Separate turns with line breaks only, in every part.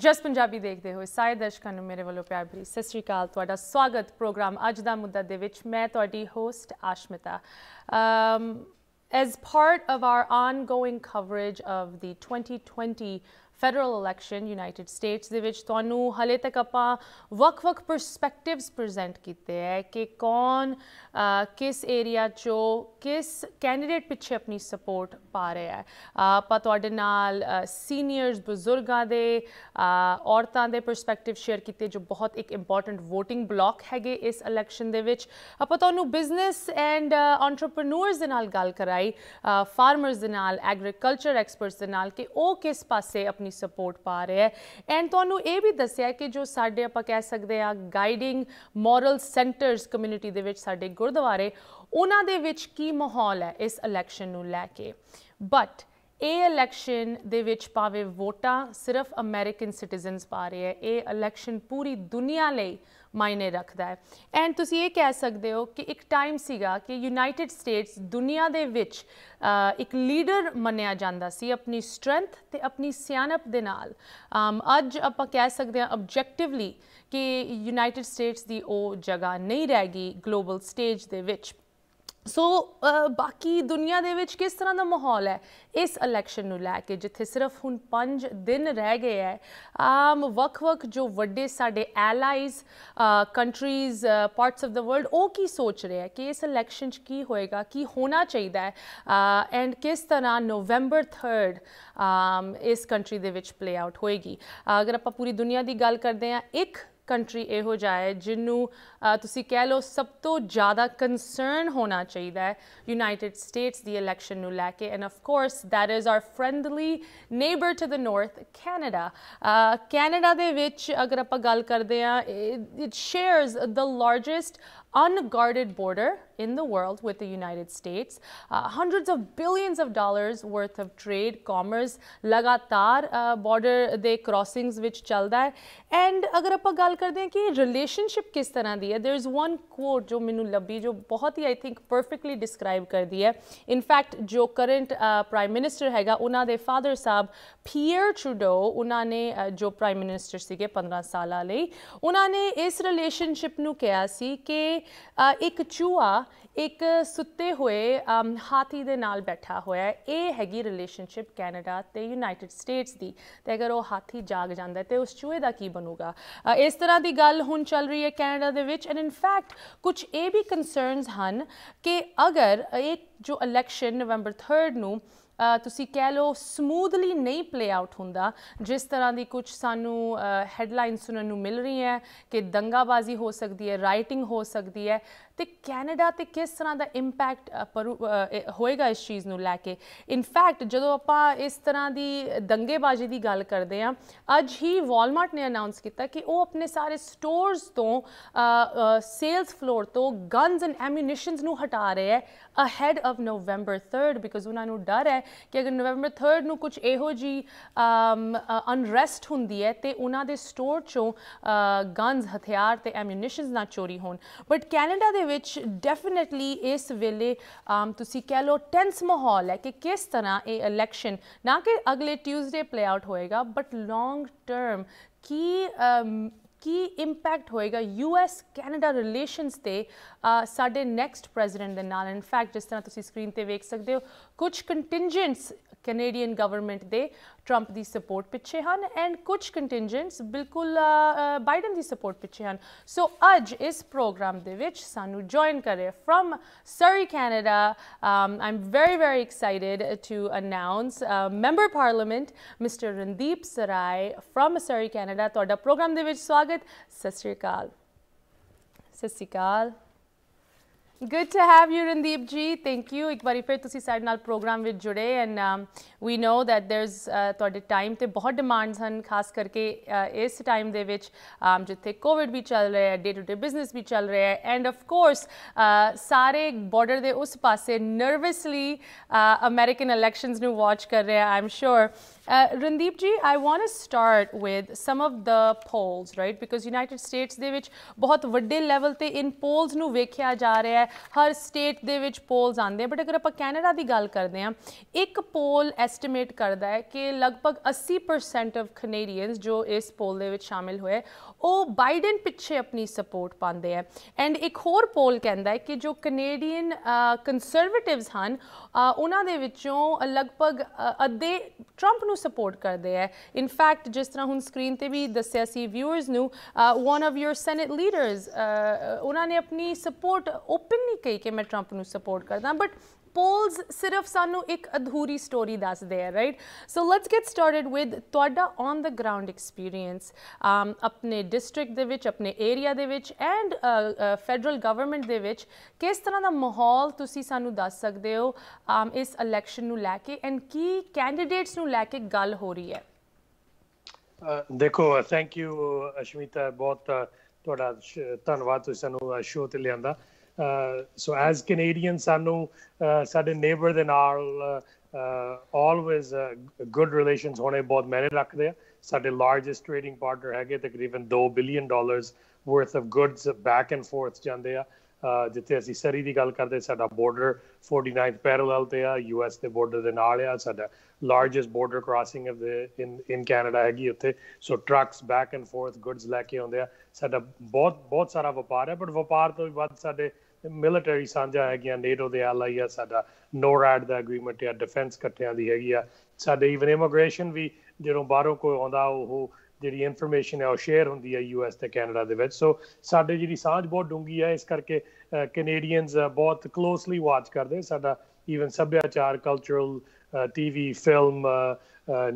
ਜਸ ਪੰਜਾਬੀ ਦੇਖਦੇ ਹੋਏ ਸਾਰੇ ਦਰਸ਼ਕਾਂ ਨੂੰ ਮੇਰੇ ਵੱਲੋਂ ਪਿਆਰ ਭਰੀ ਸਤਿ ਸ਼੍ਰੀ ਅਕਾਲ ਤੁਹਾਡਾ ਸਵਾਗਤ ਪ੍ਰੋਗਰਾਮ ਅੱਜ ਦਾ ਮੁੱਦਾ ਦੇ ਵਿੱਚ ਮੈਂ ਤੁਹਾਡੀ host Ashmita um as part of our ongoing coverage of the 2020 federal election United States ਦੇ ਵਿੱਚ ਤੁਹਾਨੂੰ ਹਲੇ ਤੱਕ ਆਪਾਂ ਵੱਖ-ਵੱਖ ਪਰਸਪੈਕਟਿਵਸ ਪ੍ਰੈਜ਼ੈਂਟ ਕੀਤੇ ਹੈ ਕਿ ਕੌਣ ਕਿਸ ਏਰੀਆ 'ਚੋਂ ਕਿਸ ਕੈਂਡੀਡੇਟ ਪਿੱਛੇ ਆਪਣੀ ਸਪੋਰਟ ਪਾ ਰਿਹਾ ਹੈ ਆਪਾਂ ਤੁਹਾਡੇ ਨਾਲ ਸੀਨੀਅਰਸ ਬਜ਼ੁਰਗਾਂ ਦੇ ਔਰਤਾਂ ਦੇ ਪਰਸਪੈਕਟਿਵ ਸ਼ੇਅਰ ਕੀਤੇ ਜੋ ਬਹੁਤ ਇੱਕ ਇੰਪੋਰਟੈਂਟ VOTING ਬਲੌਕ ਹੈਗੇ ਇਸ ਇਲੈਕਸ਼ਨ ਦੇ ਵਿੱਚ ਆਪਾਂ ਤੁਹਾਨੂੰ ਬਿਜ਼ਨਸ ਐਂਡ ਐਂਟਰਪ੍ਰੈਨਿਓਰਸ ਨਾਲ ਗੱਲ ਕਰਾਈ ਫਾਰਮਰਸ ਨਾਲ ਐਗਰੀਕਲਚਰ ਐਕਸਪਰਟਸ ਨਾਲ ਕਿ ਉਹ ਕਿਸ ਪਾਸੇ ਆਪਣੀ ਸਪੋਰਟ ਪਾ ਰਿਹਾ ਹੈ ਐਂਡ ਤੁਹਾਨੂੰ ਇਹ ਵੀ ਦੱਸਿਆ ਕਿ ਜੋ ਸਾਡੇ ਆਪਾਂ ਕਹਿ ਸਕਦੇ ਆ ਗਾਈਡਿੰਗ ਮੋਰਲ ਸੈਂਟਰਸ ਕਮਿਊਨਿਟੀ ਦੇ ਵਿੱਚ ਸਾਡੇ ਗੁਰਦੁਆਰੇ ਉਹਨਾਂ ਦੇ ਵਿੱਚ ਕੀ ਮਾਹੌਲ ਹੈ ਇਸ ਇਲੈਕਸ਼ਨ ਨੂੰ ਲੈ ਕੇ ਬਟ ਇਹ ਇਲੈਕਸ਼ਨ ਦੇ ਵਿੱਚ ਪਾਵੇ ਵੋਟਾਂ ਸਿਰਫ ਅਮਰੀਕਨ ਸਿਟੀਜ਼ਨਸ ਪਾ ਰਹੇ ਹੈ ਇਹ ਇਲੈਕਸ਼ਨ ਪੂਰੀ ਦੁਨੀਆ ਲਈ ਮਾਇਨੇ ਰੱਖਦਾ ਹੈ ਐਂਡ ਤੁਸੀਂ ਇਹ ਕਹਿ ਸਕਦੇ ਹੋ ਕਿ ਇੱਕ ਟਾਈਮ ਸੀਗਾ ਕਿ ਯੂਨਾਈਟਿਡ ਸਟੇਟਸ ਦੁਨੀਆ ਦੇ ਵਿੱਚ ਇੱਕ ਲੀਡਰ ਮੰਨਿਆ ਜਾਂਦਾ ਸੀ ਆਪਣੀ ਸਟਰੈਂਥ ਤੇ ਆਪਣੀ ਸਿਆਣਪ ਦੇ ਨਾਲ ਅੱਜ ਆਪਾਂ ਕਹਿ ਸਕਦੇ ਹਾਂ ਆਬਜੈਕਟਿਵਲੀ ਕਿ ਯੂਨਾਈਟਿਡ ਸਟੇਟਸ ਦੀ ਉਹ ਜਗ੍ਹਾ ਨਹੀਂ ਰਹਿ ਗਈ ਗਲੋਬਲ ਸਟੇਜ ਦੇ ਵਿੱਚ ਸੋ ਬਾਕੀ ਦੁਨੀਆ ਦੇ ਵਿੱਚ ਕਿਸ ਤਰ੍ਹਾਂ ਦਾ ਮਾਹੌਲ ਹੈ ਇਸ ਇਲੈਕਸ਼ਨ ਨੂੰ ਲੈ ਕੇ ਜਿੱਥੇ ਸਿਰਫ ਹੁਣ 5 ਦਿਨ ਰਹਿ ਗਏ ਹੈ ਆਮ ਵਕ ਵਕ ਜੋ ਵੱਡੇ ਸਾਡੇ allies countries parts of the world ਉਹ ਕੀ ਸੋਚ ਰਹੇ ਹੈ ਕਿ ਇਸ ਇਲੈਕਸ਼ਨ 'ਚ ਕੀ ਹੋਏਗਾ ਕੀ ਹੋਣਾ ਚਾਹੀਦਾ ਹੈ ਐਂਡ ਕਿਸ ਤਰ੍ਹਾਂ ਨਵੰਬਰ ਆਮ ਇਸ ਕੰਟਰੀ ਦੇ ਵਿੱਚ ਪਲੇ ਆਊਟ ਹੋਏਗੀ ਅਗਰ ਆਪਾਂ ਪੂਰੀ ਦੁਨੀਆ ਦੀ ਗੱਲ ਕਰਦੇ ਹਾਂ ਇੱਕ ਕੰਟਰੀ ਇਹੋ ਜਿਹਾ ਹੈ ਜਿਹਨੂੰ ਤੁਸੀਂ ਕਹਿ ਲਓ ਸਭ ਤੋਂ ਜ਼ਿਆਦਾ ਕਨਸਰਨ ਹੋਣਾ ਚਾਹੀਦਾ ਹੈ ਯੂਨਾਈਟਿਡ ਸਟੇਟਸ ਦੀ ਇਲੈਕਸ਼ਨ ਨੂੰ ਲੈ ਕੇ and of course that is our friendly neighbour to the north Canada Canada ਦੇ ਵਿੱਚ ਅਗਰ ਆਪਾਂ ਗੱਲ ਕਰਦੇ ਆ it shares the largest unguarded border in the world with the United States. Uh, hundreds of billions of dollars worth of trade, commerce, lagatar uh, border crossings which chalda And agar apa kar dein ki relationship kis tarah di there's one quote jo minu labbi jo bahut hi I think perfectly describe kar di In fact, jo current uh, prime minister hai ga, una father sab, Pierre Trudeau, una ne jo prime minister si ke 15 saala lehi, una ne is relationship nu kaya si ke ek chua ਇੱਕ ਸੁੱਤੇ ਹੋਏ ਹਾਥੀ ਦੇ ਨਾਲ ਬੈਠਾ ਹੋਇਆ ਇਹ ਹੈਗੀ ਰਿਲੇਸ਼ਨਸ਼ਿਪ ਕੈਨੇਡਾ ਤੇ ਯੂਨਾਈਟਿਡ ਸਟੇਟਸ ਦੀ ਤੇ ਅਗਰ ਉਹ ਹਾਥੀ ਜਾਗ ਜਾਂਦਾ ਤੇ ਉਸ ਚੂਹੇ ਦਾ ਕੀ ਬਣੂਗਾ ਇਸ ਤਰ੍ਹਾਂ ਦੀ ਗੱਲ ਹੁਣ ਚੱਲ ਰਹੀ ਹੈ ਕੈਨੇਡਾ ਦੇ ਵਿੱਚ ਐਂਡ ਇਨ ਫੈਕਟ ਕੁਝ ਇਹ ਵੀ ਕਨਸਰਨਸ ਹਨ ਕਿ ਅਗਰ ਇਹ ਜੋ ਇਲੈਕਸ਼ਨ ਨਵੰਬਰ 3 ਨੂੰ ਤੁਸੀਂ ਕਹਿ ਲਓ ਸਮੂਥਲੀ ਨਹੀਂ ਪਲੇ ਆਊਟ ਹੁੰਦਾ ਜਿਸ ਤਰ੍ਹਾਂ ਦੀ ਕੁਝ ਸਾਨੂੰ ਹੈਡਲਾਈਨ ਸੁਣਨ ਨੂੰ ਮਿਲ ਰਹੀ ਹੈ ਕਿ ਦੰਗਾਬਾਜ਼ੀ ਹੋ ਸਕਦੀ ਹੈ ਰਾਈਟਿੰਗ ਹੋ ਸਕਦੀ ਹੈ ਤੇ ਕੈਨੇਡਾ ਤੇ ਕਿਸ ਤਰ੍ਹਾਂ ਦਾ ਇੰਪੈਕਟ ਹੋਏਗਾ ਇਸ ਚੀਜ਼ ਨੂੰ ਲੈ ਕੇ ਇਨਫੈਕਟ ਜਦੋਂ ਆਪਾਂ ਇਸ ਤਰ੍ਹਾਂ ਦੀ ਦੰਗੇਬਾਜ਼ੀ ਦੀ ਗੱਲ ਕਰਦੇ ਆ ਅੱਜ ਹੀ ਵਾਲਮਾਰਟ ਨੇ ਅਨਾਉਂਸ ਕੀਤਾ ਕਿ ਉਹ ਆਪਣੇ ਸਾਰੇ ਸਟੋਰਸ ਤੋਂ ਸੇਲਸ ਫਲੋਰ ਤੋਂ ਗਨਸ ਐਂਡ ਐਮੂਨੀਸ਼ਨਸ ਨੂੰ ਹਟਾ ਰਿਹਾ ਹੈ ਅਹੈਡ ਆਫ ਨਵੰਬਰ 3 ਬਿਕਾਜ਼ ਉਹਨਾਂ ਨੂੰ ਡਰ ਹੈ ਕਿ ਅਗਰ ਨਵੰਬਰ 3 ਨੂੰ ਕੁਝ ਇਹੋ ਜੀ ਅਨਰੈਸਟ ਹੁੰਦੀ ਹੈ ਤੇ ਉਹਨਾਂ ਦੇ ਸਟੋਰ ਚੋਂ ਗਨਸ ਹਥਿਆਰ ਤੇ ਐਮੂਨੀਸ਼ਨਸ ਨਾ ਚੋਰੀ ਹੋਣ ਬਟ ਕੈਨੇਡਾ ਦੇ ਦੇ ਵਿੱਚ ਡੈਫੀਨਿਟਲੀ ਇਸ ਵੇਲੇ ਤੁਸੀਂ ਕਹਿ ਲਓ ਟੈਂਸ ਮਾਹੌਲ ਹੈ ਕਿ ਕਿਸ ਤਰ੍ਹਾਂ ਇਹ ਇਲੈਕਸ਼ਨ ਨਾ ਕਿ ਅਗਲੇ ਟਿਊਜ਼ਡੇ ਪਲੇ ਆਊਟ ਹੋਏਗਾ ਬਟ ਲੌਂਗ ਟਰਮ ਕੀ ਕੀ ਇੰਪੈਕਟ ਹੋਏਗਾ ਯੂ ਐਸ ਕੈਨੇਡਾ ਰਿਲੇਸ਼ਨਸ ਤੇ ਸਾਡੇ ਨੈਕਸਟ ਪ੍ਰੈਜ਼ੀਡੈਂਟ ਦੇ ਨਾਲ ਇਨਫੈਕਟ ਜਿਸ ਤਰ੍ਹਾਂ ਤੁਸੀਂ ਸਕਰੀਨ ਤੇ ਵੇਖ ਸਕਦੇ ਹੋ ਕੁਝ ਕੰਟਿੰਜੈਂਟਸ ਕੈਨੇਡੀਅਨ ਗਵਰਨਮੈਂਟ ਦੇ ਟਰੰਪ ਦੀ ਸਪੋਰਟ ਪਿੱਛੇ ਹਨ ਐਂਡ ਕੁਝ ਕੰਟਿੰਜੈਂਟਸ ਬਿਲਕੁਲ ਬਾਈਡਨ ਦੀ ਸਪੋਰਟ ਪਿੱਛੇ ਹਨ ਸੋ ਅੱਜ ਇਸ ਪ੍ਰੋਗਰਾਮ ਦੇ ਵਿੱਚ ਸਾਨੂੰ ਜੁਆਇਨ ਕਰੇ from Surrey Canada um i'm very very excited to announce uh, member parliament mr randeep sarai from Surrey Canada ਤੁਹਾਡਾ ਪ੍ਰੋਗਰਾਮ ਦੇ ਵਿੱਚ ਸਵਾਗਤ ਸਤਿ ਸ਼੍ਰੀ ਅਕਾਲ ਸਤਿ ਸ਼੍ਰੀ ਅਕਾਲ Good to have you, Randeep ji. Thank you. ਇੱਕ ਵਾਰੀ ਫਿਰ ਤੁਸੀਂ ਸਾਡੇ ਨਾਲ ਪ੍ਰੋਗਰਾਮ ਵਿੱਚ ਜੁੜੇ and we know that there's ਤੁਹਾਡੇ ਟਾਈਮ ਤੇ ਬਹੁਤ ਡਿਮਾਂਡਸ ਹਨ ਖਾਸ ਕਰਕੇ ਇਸ ਟਾਈਮ ਦੇ ਵਿੱਚ ਜਿੱਥੇ ਕੋਵਿਡ ਵੀ ਚੱਲ ਰਿਹਾ ਹੈ ਡੇ ਟੂ ਡੇ ਬਿਜ਼ਨਸ ਵੀ ਚੱਲ ਰਿਹਾ ਹੈ ਐਂਡ ਆਫ ਕੋਰਸ ਸਾਰੇ ਬਾਰਡਰ ਦੇ ਉਸ ਪਾਸੇ ਨਰਵਸਲੀ ਅਮਰੀਕਨ ਇਲੈਕਸ਼ਨਸ ਨੂੰ ਵਾਚ ਕਰ ਰਹੇ ਆ I'm sure Randeep ji I want to start with some of the polls right because United States ਦੇ ਵਿੱਚ ਬਹੁਤ ਵੱਡੇ ਲੈਵਲ ਤੇ ਇਨ ਪੋਲਸ ਨੂੰ ਵੇਖਿਆ ਜਾ ਰਿਹਾ ਹੈ ਹਰ ਸਟੇਟ ਦੇ ਵਿੱਚ ਪੋਲਸ ਆਉਂਦੇ ਆ ਬਟ ਅਗਰ ਆਪਾਂ ਕੈਨੇਡਾ ਦੀ ਗੱਲ ਕਰਦੇ ਆ ਇੱਕ ਪੋਲ ਐਸਟੀਮੇਟ ਕਰਦਾ ਹੈ ਕਿ ਲਗਭਗ 80% ਆਫ ਕੈਨੇਡੀਅਨਸ ਜੋ ਇਸ ਪੋਲ ਦੇ ਵਿੱਚ ਸ਼ਾਮਿਲ ਹੋਏ ਉਹ ਬਾਈਡਨ ਪਿੱਛੇ ਆਪਣੀ ਸਪੋਰਟ ਪਾਉਂਦੇ ਆ ਐਂਡ ਇੱਕ ਹੋਰ ਪੋਲ ਕਹਿੰਦਾ ਹੈ ਕਿ ਜੋ ਕੈਨੇਡੀਅਨ ਕੰਸਰਵੇਟਿਵਸ ਹਨ ਉਹਨਾਂ ਦੇ ਵਿੱਚੋਂ ਲਗਭਗ ਅੱਧੇ 트럼ਪ ਨੂੰ ਸਪੋਰਟ ਕਰਦੇ ਐ ਇਨ ਫੈਕਟ ਜਿਸ ਤਰ੍ਹਾਂ ਹੁਣ ਸਕਰੀਨ ਤੇ ਵੀ ਦੱਸਿਆ ਸੀ ਵਿਊਅਰਸ ਨੂੰ one of your senate leaders ਉਹਨਾਂ ਨੇ ਆਪਣੀ ਸਪੋਰਟ ਓਪਨਲੀ ਕਹੀ ਕਿ ਮੈਂ 트럼ਪ ਨੂੰ ਸਪੋਰਟ ਕਰਦਾ ਬਟ ਪੋਲਸ ਸਿਰਫ ਸਾਨੂੰ ਇੱਕ ਅਧੂਰੀ ਸਟੋਰੀ ਦੱਸਦੇ ਆ right so let's get started with ਤੁਹਾਡਾ ਔਨ ਦਾ ਗਰਾਊਂਡ ਐਕਸਪੀਰੀਅੰਸ ਆਪਣੇ ਡਿਸਟ੍ਰਿਕਟ ਦੇ ਵਿੱਚ ਆਪਣੇ ਏਰੀਆ ਦੇ ਵਿੱਚ ਐਂਡ ਫੈਡਰਲ ਗਵਰਨਮੈਂਟ ਦੇ ਵਿੱਚ ਕਿਸ ਤਰ੍ਹਾਂ ਦਾ ਮਾਹੌਲ ਤੁਸੀਂ ਸਾਨੂੰ ਦੱਸ ਸਕਦੇ ਹੋ ਇਸ ਇਲੈਕਸ਼ਨ ਨੂੰ ਲੈ ਕੇ ਐਂਡ ਕੀ ਕੈਂਡੀਡੇਟਸ ਨੂੰ ਲੈ ਕੇ ਗੱਲ ਹੋ ਰਹੀ ਹੈ
ਦੇਖੋ ਥੈਂਕ ਯੂ ਅਸ਼ਮਿਤਾ ਬਹੁਤ ਤੁਹਾਡਾ ਧੰਨਵਾਦ ਤੁਸੀਂ ਸਾਨੂੰ ਸ਼ੋਅ ਤੇ ਲਿਆਂਦਾ Uh, so as Canadians, I know certain uh, neighbor than our, uh, always good relations. Hone both many rakde. Sade largest trading partner hage takriban two billion dollars worth of goods back and forth jande ya. ਜਿੱਥੇ ਅਸੀਂ ਸਰੀ ਦੀ ਗੱਲ ਕਰਦੇ ਸਾਡਾ border 49th parallel ਤੇ ਆ US ਦੇ border ਦੇ ਨਾਲ ਆ ਸਾਡਾ largest border crossing of the in Canada Canada So trucks back and forth, goods forth goods ਲੈ ਕੇ ਆਉਂਦੇ ਆ both both ਬਹੁਤ ਸਾਰਾ ਵਪਾਰ ਹੈ ਬਟ ਵਪਾਰ ਤੋਂ ਵੀ ਵੱਧ ਮਿਲਟਰੀ ਸਾਂਝਾ ਗਿਆ ਨੇਟੋ ਦੇ ਐਲਾਈ ਆ ਸਾਡਾ ਨੋਰਡ ਦਾ ਐਗਰੀਮੈਂਟ ਹੈ ਡਿਫੈਂਸ ਕੱਟਿਆਂ ਦੀ ਹੈਗੀ ਆ ਸਾਡੇ ਇਵਨ ਇਮੀਗ੍ਰੇਸ਼ਨ ਵੀ ਜਦੋਂ ਬਾਹਰੋਂ ਕੋਈ ਆਉਂਦਾ ਉਹ ਜਿਹੜੀ ਇਨਫੋਰਮੇਸ਼ਨ ਹੈ ਉਹ ਸ਼ੇਅਰ ਹੁੰਦੀ ਹੈ ਯੂਐਸ ਤੇ ਕੈਨੇਡਾ ਦੇ ਵਿੱਚ ਸੋ ਸਾਡੇ ਜਿਹੜੀ ਸਾਂਝ ਬਹੁਤ ਡੂੰਗੀ ਹੈ ਇਸ ਕਰਕੇ ਕੈਨੇਡੀਅਨਸ ਬਹੁਤ ਕਲੋਸਲੀ ਵਾਚ ਕਰਦੇ ਸਾਡਾ ਇਵਨ ਸੱਭਿਆਚਾਰ cultural TV film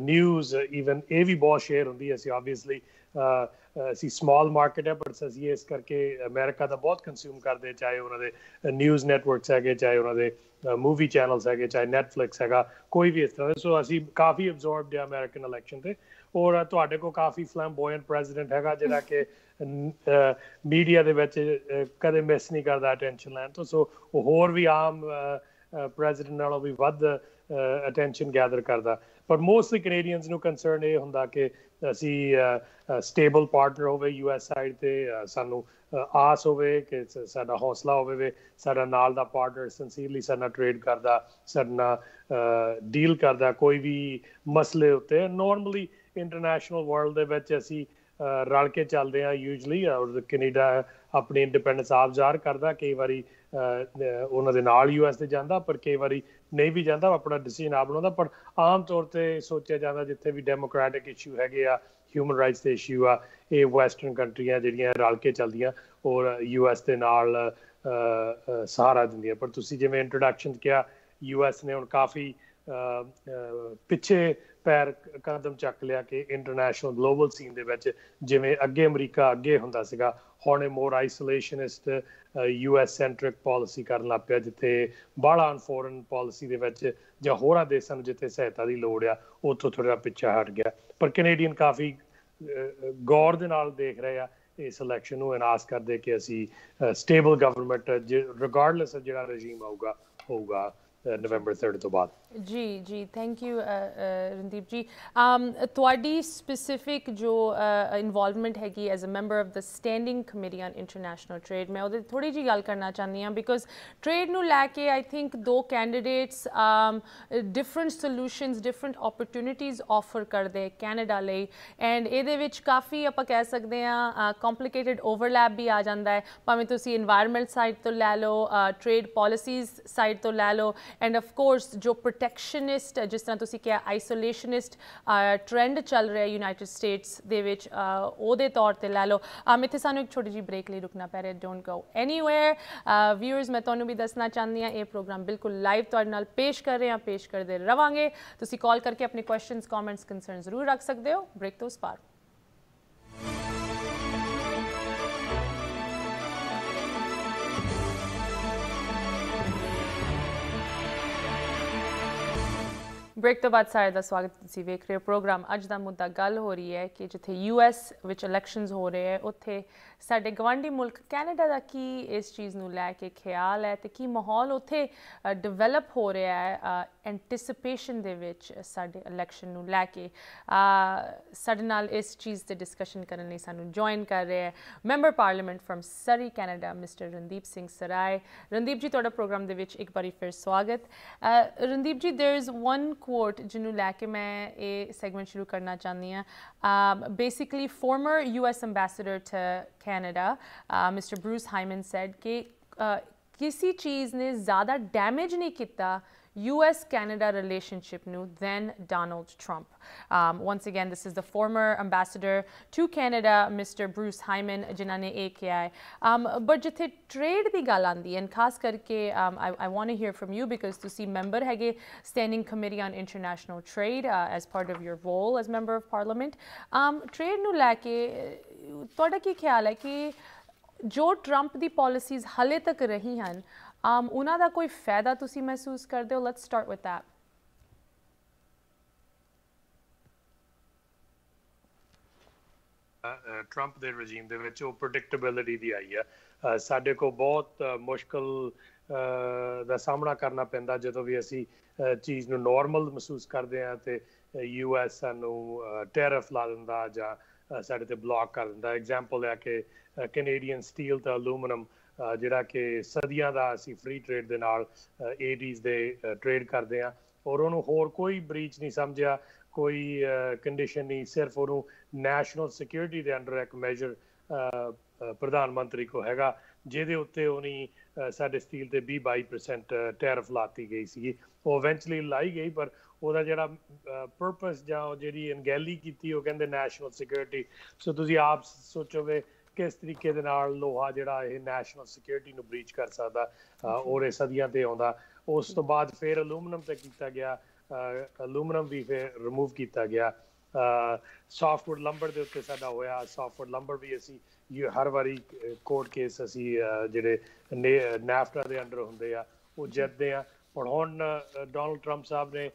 news even ਇਹ ਵੀ ਬਹੁਤ ਸ਼ੇਅਰ ਹੁੰਦੀ ਹੈ ਸੀ ਆਬਵੀਅਸਲੀ ਅਸੀਂ ਸਮਾਲ ਮਾਰਕੀਟ ਹੈ ਪਰ ਅਸੀਂ ਇਸ ਕਰਕੇ ਅਮਰੀਕਾ ਦਾ ਬਹੁਤ ਕੰਜ਼ਿਊਮ ਕਰਦੇ ਚਾਹੇ ਉਹਨਾਂ ਦੇ ਨਿਊਜ਼ ਨੈਟਵਰਕਸ ਹੈਗੇ ਚਾਹੇ ਉਹਨਾਂ ਦੇ ਮੂਵੀ ਚੈਨਲਸ ਹੈਗੇ ਚਾਹੇ ਨੈਟਫਲਿਕਸ ਹੈਗਾ ਕੋਈ ਵੀ ਇਸ ਤਰ੍ਹਾਂ ਸੋ ਅਸੀਂ ਕਾਫੀ ਅਬਜ਼ੋਰਬਡ ਹੈ ਅਮਰੀਕਨ ਇਲੈਕਸ਼ਨ ਤੇ ਔਰ ਤੁਹਾਡੇ ਕੋ ਕਾਫੀ ਫਲੈਮਬੋਇੰਟ ਪ੍ਰੈਜ਼ੀਡੈਂਟ ਹੈਗਾ ਜਿਹੜਾ ਕਿ ਮੀਡੀਆ ਦੇ ਵਿੱਚ ਕਦੇ ਮਿਸ ਨਹੀਂ ਕਰਦਾ ਅਟੈਂਸ਼ਨ ਲੈਣ ਤੋਂ ਸੋ ਉਹ ਹੋਰ ਵੀ ਆਮ ਪ੍ਰੈਜ਼ੀਡੈਂਟ ਨਾਲੋਂ ਵੀ ਵੱਧ ਅਟੈਂਸ਼ਨ ਗੈਦਰ ਕਰਦਾ ਪਰ ਮੋਸਟਲੀ ਕੈਨੇਡੀਅਨਸ ਨੂੰ ਕਨਸਰਨ ਇਹ ਹੁੰਦਾ ਕਿ ਅਸੀਂ ਸਟੇਬਲ ਪਾਰਟਨਰ ਹੋਵੇ ਯੂਐਸ ਸਾਈਡ ਤੇ ਸਾਨੂੰ ਆਸ ਹੋਵੇ ਕਿ ਸਾਡਾ ਹੌਸਲਾ ਹੋਵੇ ਸਾਡਾ ਨਾਲ ਦਾ ਪਾਰਟਨਰ ਸਿੰਸੀਅਰਲੀ ਸਾਡਾ ਟ੍ਰੇਡ ਕਰਦਾ ਸਾਡਾ ਡੀਲ ਕਰਦਾ ਕੋਈ ਵੀ ਮਸਲੇ ਉੱਤੇ ਨਾਰਮਲੀ ਇੰਟਰਨੈਸ਼ਨਲ ਵਰਲਡ ਦੇ ਵਿੱਚ ਅਸੀਂ ਰਲ ਕੇ ਚੱਲਦੇ ਆ ਯੂਜੂਲੀ ਔਰ ਕੈਨੇਡਾ ਆਪਣੀ ਇੰਡੀਪੈਂਡੈਂਸ ਆਪ ਜ਼ਾਹਰ ਕਰਦਾ ਕਈ ਵਾਰੀ ਉਹਨਾਂ ਦੇ ਨਾਲ ਯੂਐਸ ਤੇ ਜਾਂਦਾ ਪਰ ਕਈ ਵਾਰੀ ਨਹੀਂ ਵੀ ਜਾਂਦਾ ਆਪਣਾ ਡਿਸੀਜਨ ਆ ਬਣਾਉਂਦਾ ਪਰ ਆਮ ਤੌਰ ਤੇ ਸੋਚਿਆ ਜਾਂਦਾ ਜਿੱਥੇ ਵੀ ਡੈਮੋਕ੍ਰੈਟਿਕ ਇਸ਼ੂ ਹੈਗੇ ਆ ਹਿਊਮਨ ਰਾਈਟਸ ਦੇ ਇਸ਼ੂ ਆ ਇਹ ਵੈਸਟਰਨ ਕੰਟਰੀਆਂ ਜਿਹੜੀਆਂ ਰਲ ਕੇ ਚੱਲਦੀਆਂ ਔਰ ਯੂ ਐਸ ਦੇ ਨਾਲ ਸਹਾਰਾ ਦਿੰਦੀਆਂ ਪਰ ਤੁਸੀਂ ਜਿਵੇਂ ਇੰਟਰੋਡਕਸ਼ਨ ਕਿਹਾ ਯੂ ਐਸ ਨੇ ਹੁਣ ਕਾਫੀ ਪਿੱਛੇ ਪੈਰ ਕਦਮ ਚੱਕ ਲਿਆ ਕਿ ਇੰਟਰਨੈਸ਼ਨਲ ਗਲੋਬਲ ਸੀਨ ਦੇ ਵਿੱਚ ਜਿਵੇਂ ਅੱਗੇ ਅਮਰੀਕਾ ਅੱਗੇ ਹੁੰਦਾ ਸੀਗਾ ਹੁਣ ਇਹ more isolationist US centric policy ਕਰਨ ਲੱਗ ਪਿਆ ਜਿੱਥੇ ਬਾਹਲਾ ਫੋਰਨ ਪਾਲਿਸੀ ਦੇ ਵਿੱਚ ਜਾਂ ਹੋਰਾਂ ਦੇਸ਼ਾਂ ਨੂੰ ਜਿੱਥੇ ਸਹਾਇਤਾ ਦੀ ਲੋੜ ਆ ਉੱਥੋਂ ਥੋੜਾ ਪਿੱਛਾ ਹਟ ਗਿਆ ਪਰ ਕੈਨੇਡੀਅਨ ਕਾਫੀ ਗੌਰ ਦੇ ਨਾਲ ਦੇਖ ਰਹੇ ਆ ਇਸ ਇਲੈਕਸ਼ਨ ਨੂੰ ਅਨਾਸ ਆਸ ਕਰਦੇ ਕਿ ਅਸੀਂ ਸਟੇਬਲ ਗਵਰਨਮੈਂਟ ਰਿਗਾਰਡਲੈਸ ਜਿਹੜਾ ਰਜੀਮ ਆਊਗਾ ਹੋਊਗਾ ਨਵੰਬਰ 3 ਤੋਂ ਬਾਅਦ
ਜੀ ਜੀ ਥੈਂਕ ਯੂ ਰਣਦੀਪ ਜੀ ਅਮ ਤੁਹਾਡੀ ਸਪੈਸਿਫਿਕ ਜੋ ਇਨਵੋਲਵਮੈਂਟ ਹੈਗੀ as a member of the standing committee on international trade ਮੈਂ ਉਹਦੇ ਥੋੜੀ ਜੀ ਗੱਲ ਕਰਨਾ ਚਾਹੁੰਦੀ ਹਾਂ ਬਿਕੋਜ਼ ਟ੍ਰੇਡ ਨੂੰ ਲੈ ਕੇ ਆਈ ਥਿੰਕ ਦੋ candidates um different solutions different opportunities offer ਕਰਦੇ ਕੈਨੇਡਾ ਲਈ ਐਂਡ ਇਹਦੇ ਵਿੱਚ ਕਾਫੀ ਆਪਾਂ ਕਹਿ ਸਕਦੇ ਹਾਂ ਕੰਪਲਿਕੇਟਿਡ ਓਵਰਲੈਪ ਵੀ ਆ ਜਾਂਦਾ ਹੈ ਭਾਵੇਂ ਤੁਸੀਂ এনवायरमेंट ਸਾਈਡ ਤੋਂ ਲੈ ਲਓ ਟ੍ਰੇਡ ਪਾਲਿਸੀਜ਼ ਸਾਈਡ ਤੋਂ ਲੈ ਲਓ ਐਂਡ ਆਫ ਕੋਰਸ ਜੋ ਪ੍ਰੋਟੈਕਸ਼ਨਿਸਟ uh, ਜਿਸ ਤਰ੍ਹਾਂ ਤੁਸੀਂ ਕਿਹਾ ਆਈਸੋਲੇਸ਼ਨਿਸਟ ਟ੍ਰੈਂਡ ਚੱਲ ਰਿਹਾ ਯੂਨਾਈਟਿਡ ਸਟੇਟਸ ਦੇ ਵਿੱਚ ਉਹਦੇ ਤੌਰ ਤੇ ਲੈ ਲਓ ਅਮ ਇੱਥੇ ਸਾਨੂੰ ਇੱਕ ਛੋਟੀ ਜੀ ਬ੍ਰੇਕ ਲਈ ਰੁਕਣਾ ਪੈ ਰਿਹਾ ਡੋਨਟ ਗੋ ਐਨੀਵੇਅਰ ਵਿਊਅਰਸ ਮੈਂ ਤੁਹਾਨੂੰ ਵੀ ਦੱਸਣਾ ਚਾਹੁੰਦੀ ਆ ਇਹ ਪ੍ਰੋਗਰਾਮ ਬਿਲਕੁਲ ਲਾਈਵ ਤੁਹਾਡੇ ਨਾਲ ਪੇਸ਼ ਕਰ ਰਹੇ ਹਾਂ ਪੇਸ਼ ਕਰਦੇ ਰਵਾਂਗੇ ਤੁਸੀਂ ਕਾਲ ਕਰਕੇ ਆਪਣੇ ਕੁਐਸਚਨਸ ਕਮੈਂਟਸ ਕਨਸਰਨਸ ਜ਼ਰੂਰ ਰੱਖ ਸਕਦੇ ਹੋ ਬ੍ਰੇਕ ਤੋਂ ਉਸ ਪਾਰ ਬ੍ਰੇਕ ਤੋਂ ਬਾਅਦ ਸਾਰੇ ਦਾ ਸਵਾਗਤ ਤੁਸੀਂ ਵੇਖ ਰਹੇ ਹੋ ਪ੍ਰੋਗਰਾਮ ਅੱਜ ਦਾ ਮੁੱਦਾ ਗੱਲ ਹੋ ਰਹੀ ਹੈ ਕਿ ਜਿੱਥੇ ਯੂਐਸ ਵਿੱਚ ਇਲੈਕਸ਼ਨਸ ਹੋ ਰਹੇ ਹੈ ਉੱਥੇ ਸਾਡੇ ਗਵਾਂਢੀ ਮੁਲਕ ਕੈਨੇਡਾ ਦਾ ਕੀ ਇਸ ਚੀਜ਼ ਨੂੰ ਲੈ ਕੇ ਖਿਆਲ ਹੈ ਤੇ ਕੀ ਮਾਹੌਲ ਉੱਥੇ ਡਿਵੈਲਪ ਹੋ ਰਿਹਾ ਹੈ ਐਂਟੀਸਪੇਸ਼ਨ ਦੇ ਵਿੱਚ ਸਾਡੇ ਇਲੈਕਸ਼ਨ ਨੂੰ ਲੈ ਕੇ ਸਾਡੇ ਨਾਲ ਇਸ ਚੀਜ਼ ਤੇ ਡਿਸਕਸ਼ਨ ਕਰਨ ਲਈ ਸਾਨੂੰ ਜੁਆਇਨ ਕਰ ਰਿਹਾ ਹੈ member parliament from Surrey Canada mister Randeep Singh Sarai Randeep ji ਤੁਹਾਡਾ ਪ੍ਰੋਗਰਾਮ ਦੇ ਵਿੱਚ ਇੱਕ ਵਾਰੀ ਫਿਰ ਸਵਾਗਤ ਰਣਦੀਪ ਜੀ देयर इज वन ਕੋਟ ਜਿਹਨੂੰ ਲੈ ਕੇ ਮੈਂ ਇਹ ਸੈਗਮੈਂਟ ਸ਼ੁਰੂ ਕਰਨਾ ਚਾਹੁੰਦੀ ਆ basically former US ambassador to Canada mister Bruce Heyman said ਕਿ ਕਿਸੇ ਚੀਜ਼ ਨੇ ਜ਼ਿਆਦਾ ਡੈਮੇਜ ਨਹੀਂ ਕੀਤਾ U.S.-Canada relationship New then Donald Trump. Um, once again, this is the former ambassador to Canada, Mr. Bruce Hyman, Janane AKI. Um, but jithe trade di galandi, and khas karke, um, I, want to hear from you because to see member hage standing committee on international trade uh, as part of your role as member of parliament. Um, trade nu lake, uh, toda ki khayal ki, jo Trump di policies hale tak ਉਮ ਉਹਨਾਂ ਦਾ ਕੋਈ ਫਾਇਦਾ ਤੁਸੀਂ ਮਹਿਸੂਸ ਕਰਦੇ ਹੋ let's start with that
Trump ਦੇ regime ਦੇ ਵਿੱਚ ਉਹ ਪ੍ਰੈਡਿਕਟੇਬਿਲਿਟੀ ਦੀ ਆਈ ਆ uh, ਸਾਡੇ ਕੋ ਬਹੁਤ uh, ਮੁਸ਼ਕਲ uh, ਦਾ ਸਾਹਮਣਾ ਕਰਨਾ ਪੈਂਦਾ ਜਦੋਂ ਵੀ ਅਸੀਂ ਚੀਜ਼ ਨੂੰ ਨਾਰਮਲ ਮਹਿਸੂਸ ਕਰਦੇ ਆ ਤੇ ਯੂ ਐਸ ਸਾਨੂੰ ਟੈਰਫ ਲਾ ਦਿੰਦਾ ਜਾਂ ਸਾਡੇ ਤੇ ਬਲੌਕ ਕਰ ਦਿੰਦਾ ਐਗਜ਼ਾਮਪਲ ਹੈ ਕਿ ਕੈਨੇਡੀਅਨ ਸਟੀਲ ਤੇ ਐਲੂਮੀਨਮ ਜਿਹੜਾ ਕਿ ਸਦੀਆਂ ਦਾ ਅਸੀਂ ਫ੍ਰੀ ਟ੍ਰੇਡ ਦੇ ਨਾਲ ਏਡੀਜ਼ ਦੇ ਟ੍ਰੇਡ ਕਰਦੇ ਆ ਔਰ ਉਹਨੂੰ ਹੋਰ ਕੋਈ ਬ੍ਰੀਚ ਨਹੀਂ ਸਮਝਿਆ ਕੋਈ ਕੰਡੀਸ਼ਨ ਨਹੀਂ ਸਿਰਫ ਉਹਨੂੰ ਨੈਸ਼ਨਲ ਸਿਕਿਉਰਿਟੀ ਦੇ ਅੰਡਰ ਇੱਕ ਮੈਜਰ ਪ੍ਰਧਾਨ ਮੰਤਰੀ ਕੋ ਹੈਗਾ ਜਿਹਦੇ ਉੱਤੇ ਉਹਨੀ ਸਾਡੇ ਸਟੀਲ ਤੇ 20 22% ਟੈਰਫ ਲਾਤੀ ਗਈ ਸੀ ਉਹ ਇਵੈਂਚੁਅਲੀ ਲਾਈ ਗਈ ਪਰ ਉਹਦਾ ਜਿਹੜਾ ਪਰਪਸ ਜਾਂ ਜਿਹੜੀ ਅਨਗੈਲੀ ਕੀਤੀ ਉਹ ਕਹਿੰਦੇ ਨੈਸ਼ਨਲ ਸਿਕਿਉਰਿਟੀ ਸੋ ਤੁਸੀਂ ਆਪ ਸੋਚੋਗੇ ਕਿਸ ਤਰੀਕੇ ਦੇ ਨਾਲ ਲੋਹਾ ਜਿਹੜਾ ਇਹ ਨੈਸ਼ਨਲ ਸਿਕਿਉਰਿਟੀ ਨੂੰ ਬ੍ਰੀਚ ਕਰ ਸਕਦਾ ਔਰ ਸਦੀਆਂ ਤੇ ਆਉਂਦਾ ਉਸ ਤੋਂ ਬਾਅਦ ਫਿਰ ਅਲੂਮੀਨੀਅਮ ਤੇ ਕੀਤਾ ਗਿਆ ਅਲੂਮੀਨੀਅਮ ਵੀ ਫਿਰ ਰਿਮੂਵ ਕੀਤਾ ਗਿਆ ਸਾਫਟਵੇਅਰ ਲੰਬਰ ਦੇ ਉੱਤੇ ਸਾਡਾ ਹੋਇਆ ਸਾਫਟਵੇਅਰ ਲੰਬਰ ਵੀ ਅਸੀਂ ਇਹ ਹਰ ਵਾਰੀ ਕੋਰਟ ਕੇਸ ਅਸੀਂ ਜਿਹੜੇ ਨਾਫਟਾ ਦੇ ਅੰਡਰ ਹੁੰਦੇ ਆ ਉਹ ਜਿੱਤਦੇ ਆ ਪਰ ਹੁਣ ਡੋਨਲਡ ਟਰੰਪ ਸਾਹਿਬ ਨੇ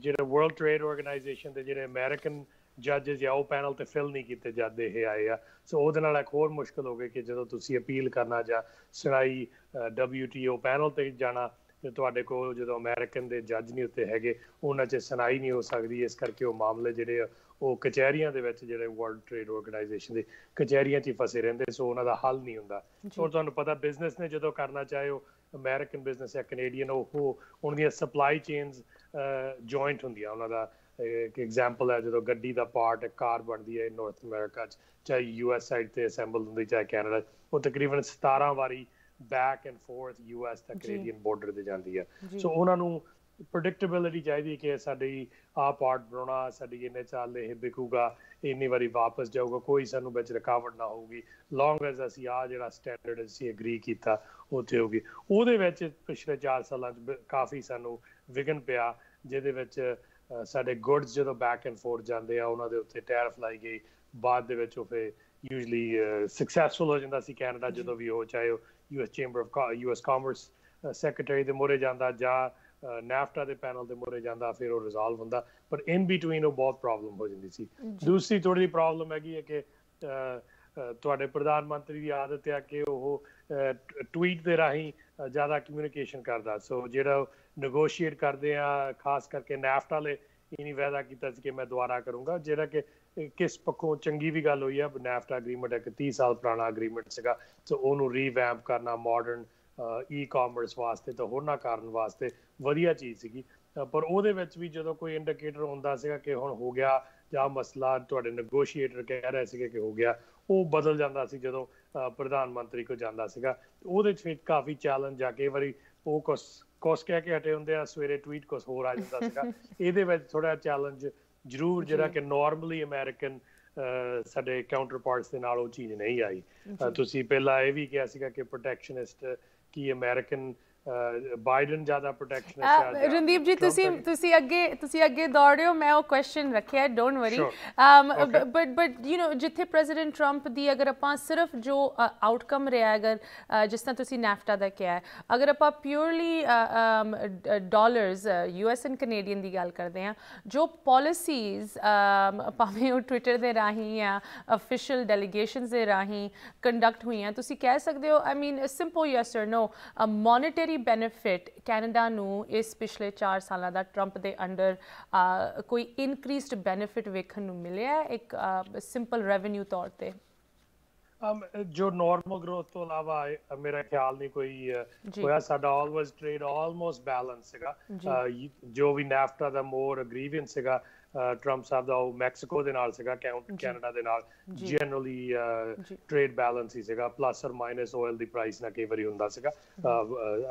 ਜਿਹੜੇ ਵਰਲਡ ਟ੍ਰੇਡ ਆਰਗੇਨਾਈਜੇਸ਼ਨ ਦੇ ਜਿਹੜੇ ਅਮਰੀਕਨ ਜੱਜਸ ਜਾਂ ਉਹ ਪੈਨਲ ਤੇ ਫਿਲ ਨਹੀਂ ਕੀਤੇ ਜਾਂਦੇ ਇਹ ਆਏ ਆ ਸੋ ਉਹਦੇ ਨਾਲ ਇੱਕ ਹੋਰ ਮੁਸ਼ਕਲ ਹੋ ਗਈ ਕਿ ਜਦੋਂ ਤੁਸੀਂ ਅਪੀਲ ਕਰਨਾ ਜਾਂ ਸੁਣਾਈ ਡਬਲਯੂਟੀਓ ਪੈਨਲ ਤੇ ਜਾਣਾ ਤੇ ਤੁਹਾਡੇ ਕੋਲ ਜਦੋਂ ਅਮਰੀਕਨ ਦੇ ਜੱਜ ਨਹੀਂ ਉੱਤੇ ਹੈਗੇ ਉਹਨਾਂ 'ਚ ਸੁਣਾਈ ਨਹੀਂ ਹੋ ਸਕਦੀ ਇਸ ਕਰਕੇ ਉਹ ਮਾਮਲੇ ਜਿਹੜੇ ਉਹ ਕਚਹਿਰੀਆਂ ਦੇ ਵਿੱਚ ਜਿਹੜੇ ਵਰਲਡ ਟ੍ਰੇਡ ਆਰਗੇਨਾਈਜੇਸ਼ਨ ਦੇ ਕਚਹਿਰੀਆਂ 'ਚ ਫਸੇ ਰਹਿੰਦੇ ਸੋ ਉਹਨਾਂ ਦਾ ਹੱਲ ਨਹੀਂ ਹੁੰਦਾ ਸੋ ਤੁਹਾਨੂੰ ਪਤਾ ਬਿਜ਼ਨਸ ਨੇ ਜਦੋਂ ਕਰਨਾ ਚਾਹੇ ਉਹ ਅਮਰੀਕਨ ਬਿਜ਼ਨਸ ਜਾਂ ਕੈਨੇਡੀਅਨ ਉਹ ਉਹਨਾਂ ਦੀਆਂ ਸਪਲਾਈ ਚੇਨਸ ਜੁਆਇੰਟ ਹੁੰਦੀਆਂ ਉਹਨਾਂ ਦਾ ਇੱਕ ਐਗਜ਼ਾਮਪਲ ਹੈ ਜਦੋਂ ਗੱਡੀ ਦਾ ਪਾਰਟ ਕਾਰ ਬਣਦੀ ਹੈ ਨਾਰਥ ਅਮਰੀਕਾ ਚ ਚਾਹੇ ਯੂਐਸ ਸਾਈਡ ਤੇ ਅਸੈਂਬਲ ਹੁੰਦੀ ਚਾਹੇ ਕੈਨੇਡਾ ਉਹ ਤਕਰੀਬਨ 17 ਵਾਰੀ ਬੈਕ ਐਂਡ ਫੋਰਥ ਯੂਐਸ ਤੱਕ ਕੈਨੇਡੀਅਨ ਬਾਰਡਰ ਤੇ ਜਾਂਦੀ ਹੈ ਸੋ ਉਹਨਾਂ ਨੂੰ ਪ੍ਰੈਡਿਕਟੇਬਿਲਿਟੀ ਚਾਹੀਦੀ ਕਿ ਸਾਡੀ ਆ ਪਾਰਟ ਬਣਾਉਣਾ ਸਾਡੀ ਇਹਨੇ ਚਾਲ ਇਹ ਵਿਕੂਗਾ ਇੰਨੀ ਵਾਰੀ ਵਾਪਸ ਜਾਊਗਾ ਕੋਈ ਸਾਨੂੰ ਵਿੱਚ ਰਕਾਵਟ ਨਾ ਹੋਊਗੀ ਲੌਂਗ ਐਸ ਅਸੀਂ ਆ ਜਿਹੜਾ ਸਟੈਂਡਰਡ ਅਸੀਂ ਐਗਰੀ ਕੀਤਾ ਉੱਥੇ ਹੋਗੀ ਉਹਦੇ ਵਿੱਚ ਪਿਛਲੇ 4 ਸਾਲਾਂ ਚ ਕਾਫੀ ਸਾਨੂੰ ਵਿਗਨ ਪਿਆ ਜਿਹਦੇ ਵਿੱਚ ਸਾਡੇ ਗੁੱਡਸ ਜਦੋਂ ਬੈਕ ਐਂਡ ਫੋਰਥ ਜਾਂਦੇ ਆ ਉਹਨਾਂ ਦੇ ਉੱਤੇ ਟੈਰਫ ਲਾਈ ਗਈ ਬਾਅਦ ਦੇ ਵਿੱਚ ਉਹ ਫੇ ਯੂਜੂਲੀ ਸਕਸੈਸਫੁਲ ਹੋ ਜਾਂਦਾ ਸੀ ਕੈਨੇਡਾ ਜਦੋਂ ਵੀ ਹੋ ਚਾਹੇ US chamber of US commerce secretary ਦੇ ਮੋਰੇ ਜਾਂਦਾ ਜਾਂ ਨਾਫਟਾ ਦੇ ਪੈਨਲ ਦੇ ਮੋਰੇ ਜਾਂਦਾ ਫਿਰ ਉਹ ਰਿਜ਼ੋਲਵ ਹੁੰਦਾ ਪਰ ਇਨ ਬੀਟਵੀਨ ਉਹ ਬਹੁਤ ਪ੍ਰੋਬਲਮ ਹੋ ਜਾਂਦੀ ਸੀ ਦੂਸਰੀ ਥੋੜੀ ਪ੍ਰੋਬਲਮ ਹੈਗੀ ਹੈ ਕਿ ਤੁਹਾਡੇ ਪ੍ਰਧਾਨ ਮੰਤਰੀ ਦੀ ਆਦਤ ਹੈ ਕਿ ਉਹ ਟਵੀਟ ਦੇ ਰਾਹੀਂ ਜ਼ਿਆਦਾ ਕਮਿਊਨੀਕੇਸ਼ਨ ਕਰਦਾ ਸੋ ਜਿਹੜਾ ਨੇਗੋਸ਼ੀਏਟ ਕਰਦੇ ਆ ਖਾਸ ਕਰਕੇ ਨਾਫਟਾ ਲਈ ਇਹਨੀ ਵਾਅਦਾ ਕੀਤਾ ਸੀ ਕਿ ਮੈਂ ਦੁਬਾਰਾ ਕਰੂੰਗਾ ਜਿਹੜਾ ਕਿ ਕਿਸ ਪੱਖੋਂ ਚੰਗੀ ਵੀ ਗੱਲ ਹੋਈ ਆ ਨੈਫਟਾ ਐਗਰੀਮੈਂਟ ਇੱਕ 30 ਸਾਲ ਪੁਰਾਣਾ ਐਗਰੀਮੈਂਟ ਸੀਗਾ ਸੋ ਉਹਨੂੰ ਰੀਵੈਂਪ ਕਰਨਾ ਮਾਡਰਨ ਈ-ਕਾਮਰਸ ਵਾਸਤੇ ਤੇ ਹੋਰਨਾ ਕਾਰਨ ਵਾਸਤੇ ਵਧੀਆ ਚੀਜ਼ ਸੀਗੀ ਪਰ ਉਹਦੇ ਵਿੱਚ ਵੀ ਜਦੋਂ ਕੋਈ ਇੰਡੀਕੇਟਰ ਹੁੰਦਾ ਸੀਗਾ ਕਿ ਹੁਣ ਹੋ ਗਿਆ ਜਾਂ ਮਸਲਾ ਤੁਹਾਡੇ ਨੇਗੋਸ਼ੀਏਟਰ ਕਹਿ ਰਹੇ ਸੀਗੇ ਕਿ ਹੋ ਗਿਆ ਉਹ ਬਦਲ ਜਾਂਦਾ ਸੀ ਜਦੋਂ ਪ੍ਰਧਾਨ ਮੰਤਰੀ ਕੋ ਜਾਂਦਾ ਸੀਗਾ ਉਹਦੇ 'ਚ ਕਾਫੀ ਚੈਲੰਜ ਆ ਕੇ ਵਾਰੀ ਉਹ ਕੁਸ ਕੁਸ ਕਹਿ ਕੇ ਹਟੇ ਹੁੰਦੇ ਆ ਸਵੇਰੇ ਟਵੀਟ ਕੁਸ ਹੋਰ ਆ ਜਾਂਦਾ ਸੀਗਾ ਇਹਦੇ ਵਿੱਚ ਥੋੜਾ ਚੈਲੰਜ ਜ਼ਰੂਰ ਜਿਹੜਾ ਕਿ ਨਾਰਮਲੀ ਅਮਰੀਕਨ ਸਾਡੇ ਪਾਰਟਸ ਦੇ ਨਾਲ ਉਹ ਚੀਜ਼ ਨਹੀਂ ਆਈ ਤੁਸੀਂ ਪਹਿਲਾਂ ਇਹ ਵੀ ਕਿਹਾ ਸੀਗਾ ਕਿ ਪ੍ਰੋਟੈਕਸ਼ਨਿਸਟ ਕੀ ਅਮਰੀਕਨ ਬਾਈਡਨ ਜ਼ਿਆਦਾ ਪ੍ਰੋਟੈਕਸ਼ਨ ਹੈ ਸ਼ਾਇਦ ਰਣਦੀਪ ਜੀ ਤੁਸੀਂ ਤੁਸੀਂ
ਅੱਗੇ ਤੁਸੀਂ ਅੱਗੇ ਦੌੜਿਓ ਮੈਂ ਉਹ ਕੁਐਸਚਨ ਰੱਖਿਆ don't worry but but you know ਜਿੱਥੇ ਪ੍ਰੈਜ਼ੀਡੈਂਟ ਟਰੰਪ ਦੀ ਅਗਰ ਆਪਾਂ ਸਿਰਫ ਜੋ ਆਊਟਕਮ ਰਿਹਾ ਅਗਰ ਜਿਸ ਤਰ੍ਹਾਂ ਤੁਸੀਂ ਨੈਫਟਾ ਦਾ ਕਿਹਾ ਹੈ ਅਗਰ ਆਪਾਂ purely dollars US and Canadian ਦੀ ਗੱਲ ਕਰਦੇ ਆ ਜੋ ਪਾਲਿਸੀਜ਼ ਭਾਵੇਂ ਉਹ ਟਵਿੱਟਰ ਦੇ ਰਾਹੀਂ ਜਾਂ ਅਫੀਸ਼ੀਅਲ ਡੈਲੀਗੇਸ਼ਨਸ ਦੇ ਰਾਹੀਂ ਕੰਡਕਟ ਹੋਈਆਂ ਤੁਸੀਂ ਕਹਿ ਸਕਦੇ ਹੋ I mean simple yes or no monetary ਕੀ ਬੈਨੀਫਿਟ ਕੈਨੇਡਾ ਨੂੰ ਇਸ ਪਿਛਲੇ 4 ਸਾਲਾਂ ਦਾ ਟਰੰਪ ਦੇ ਅੰਡਰ ਕੋਈ ਇਨਕਰੀਸਡ ਬੈਨੀਫਿਟ ਵੇਖਣ ਨੂੰ ਮਿਲਿਆ ਇੱਕ ਸਿੰਪਲ ਰੈਵਨਿਊ ਤੌਰ ਤੇ
ਜੋ ਨਾਰਮਲ ਗਰੋਥ ਤੋਂ ਇਲਾਵਾ ਮੇਰਾ ਖਿਆਲ ਨਹੀਂ ਕੋਈ ਹੋਇਆ ਸਾਡਾ ਆਲਵੇਸ ਟ੍ਰੇਡ ਆਲਮੋਸਟ ਬੈਲੈਂਸ ਹੈਗਾ ਜੋ ਵੀ ਨਾਫਟਾ ਦਾ ਮੋਰ ਅਗਰੀਵੈਂਸ ਹੈਗਾ ਟਰੰਪ ਸਾਹਿਬ ਦਾ ਉਹ ਮੈਕਸੀਕੋ ਦੇ ਨਾਲ ਸੀਗਾ ਕੈਨੇਡਾ ਦੇ ਨਾਲ ਜਨਰਲੀ ਟ੍ਰੇਡ ਬੈਲੈਂਸ ਹੀ ਸੀਗਾ ਪਲੱਸ অর ਮਾਈਨਸ ਆਇਲ ਦੀ ਪ੍ਰਾਈਸ ਨਾ ਕੇ ਵਰੀ ਹੁੰਦਾ ਸੀਗਾ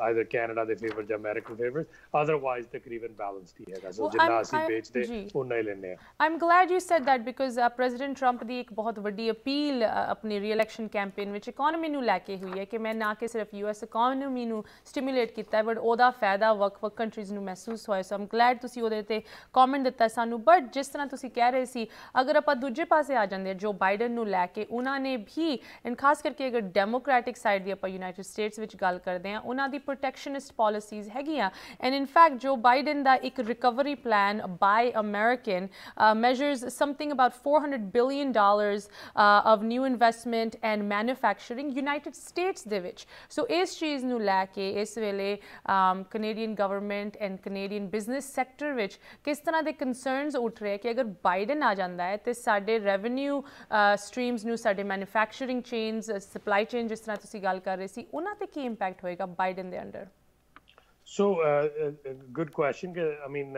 ਆਈਦਰ ਕੈਨੇਡਾ ਦੇ ਫੇਵਰ ਜਾਂ ਅਮਰੀਕਨ ਫੇਵਰ ਅਦਰਵਾਈਜ਼ ਤਕਰੀਬਨ ਬੈਲੈਂਸ ਹੀ ਹੈਗਾ ਸੋ ਜਿੰਨਾ ਅਸੀਂ ਵੇਚਦੇ ਉਹਨਾਂ ਹੀ ਲੈਣੇ ਆ
I'm glad you said that because president Trump ਦੀ ਇੱਕ ਬਹੁਤ ਵੱਡੀ ਅਪੀਲ ਆਪਣੀ ਰੀਇਲੈਕਸ਼ਨ ਕੈਂਪੇਨ ਵਿੱਚ ਇਕਨੋਮੀ ਨੂੰ ਲੈ ਕੇ ਹੋਈ ਹੈ ਕਿ ਮੈਂ ਨਾ ਕਿ ਸਿਰਫ ਯੂਐਸ ਇਕਨੋਮੀ ਨੂੰ ਸਟਿਮੂਲੇਟ ਕੀਤਾ ਬਟ ਉਹਦਾ ਫਾਇਦਾ ਵਕ ਵਕ ਕੰਟਰੀਜ਼ ਨੂੰ ਮਹਿਸੂਸ ਹੋਇਆ ਸੋ ਆਮ ਗਲੈਡ ਤੁਸੀਂ ਉਹਦੇ ਤੇ ਕਮੈਂਟ ਦਿੱਤਾ ਸਾਨੂੰ ਬਟ ਜਿਸ ਤਰ੍ਹਾਂ ਤੁਸੀਂ ਕਹਿ ਰਹੇ ਸੀ ਅਗਰ ਆਪਾਂ ਦੂਜੇ ਪਾਸੇ ਆ ਜਾਂਦੇ ਜੋ ਬਾਈਡਨ ਨੂੰ ਲੈ ਕੇ ਉਹਨਾਂ ਨੇ ਵੀ ਇਨ ਖਾਸ ਕਰਕੇ ਅਗਰ ਡੈਮੋਕ੍ਰੈਟਿਕ ਸਾਈਡ ਦੀ ਆਪਾਂ ਯੂਨਾਈਟਿਡ ਸਟੇਟਸ ਵਿੱਚ ਗੱਲ ਕਰਦੇ ਆ ਉਹਨਾਂ ਦੀ ਪ੍ਰੋਟੈਕਸ਼ਨਿਸਟ ਪਾਲਿਸੀਜ਼ ਹੈਗੀਆਂ and in fact Joe Biden ਦਾ ਇੱਕ recovery plan buy American measures something about 400 billion dollars of new investment and manufacturing United States ਦੇ ਵਿੱਚ ਸੋ ਇਸ ਚੀਜ਼ ਨੂੰ ਲੈ ਕੇ ਇਸ ਵੇਲੇ Canadian government and Canadian business sector ਵਿੱਚ ਕਿਸ ਤਰ੍ਹਾਂ ਦੇ ਕਨਸਰਨਸ ਉੱਠ ਰਿਹਾ ਕਿ ਅਗਰ ਬਾਈਡਨ ਆ ਜਾਂਦਾ ਹੈ ਤੇ ਸਾਡੇ ਰੈਵਨਿਊ ਸਟ੍ਰੀਮਸ ਨੂੰ ਸਾਡੇ ਮੈਨੂਫੈਕਚਰਿੰਗ ਚੇਨਸ ਸਪਲਾਈ ਚੇਨ ਜਿਸ ਤਰ੍ਹਾਂ ਤੁਸੀਂ ਗੱਲ ਕਰ ਰਹੇ ਸੀ ਉਹਨਾਂ ਤੇ ਕੀ ਇੰਪੈਕਟ ਹੋਏਗਾ ਬਾਈਡਨ ਦੇ under
so good question I mean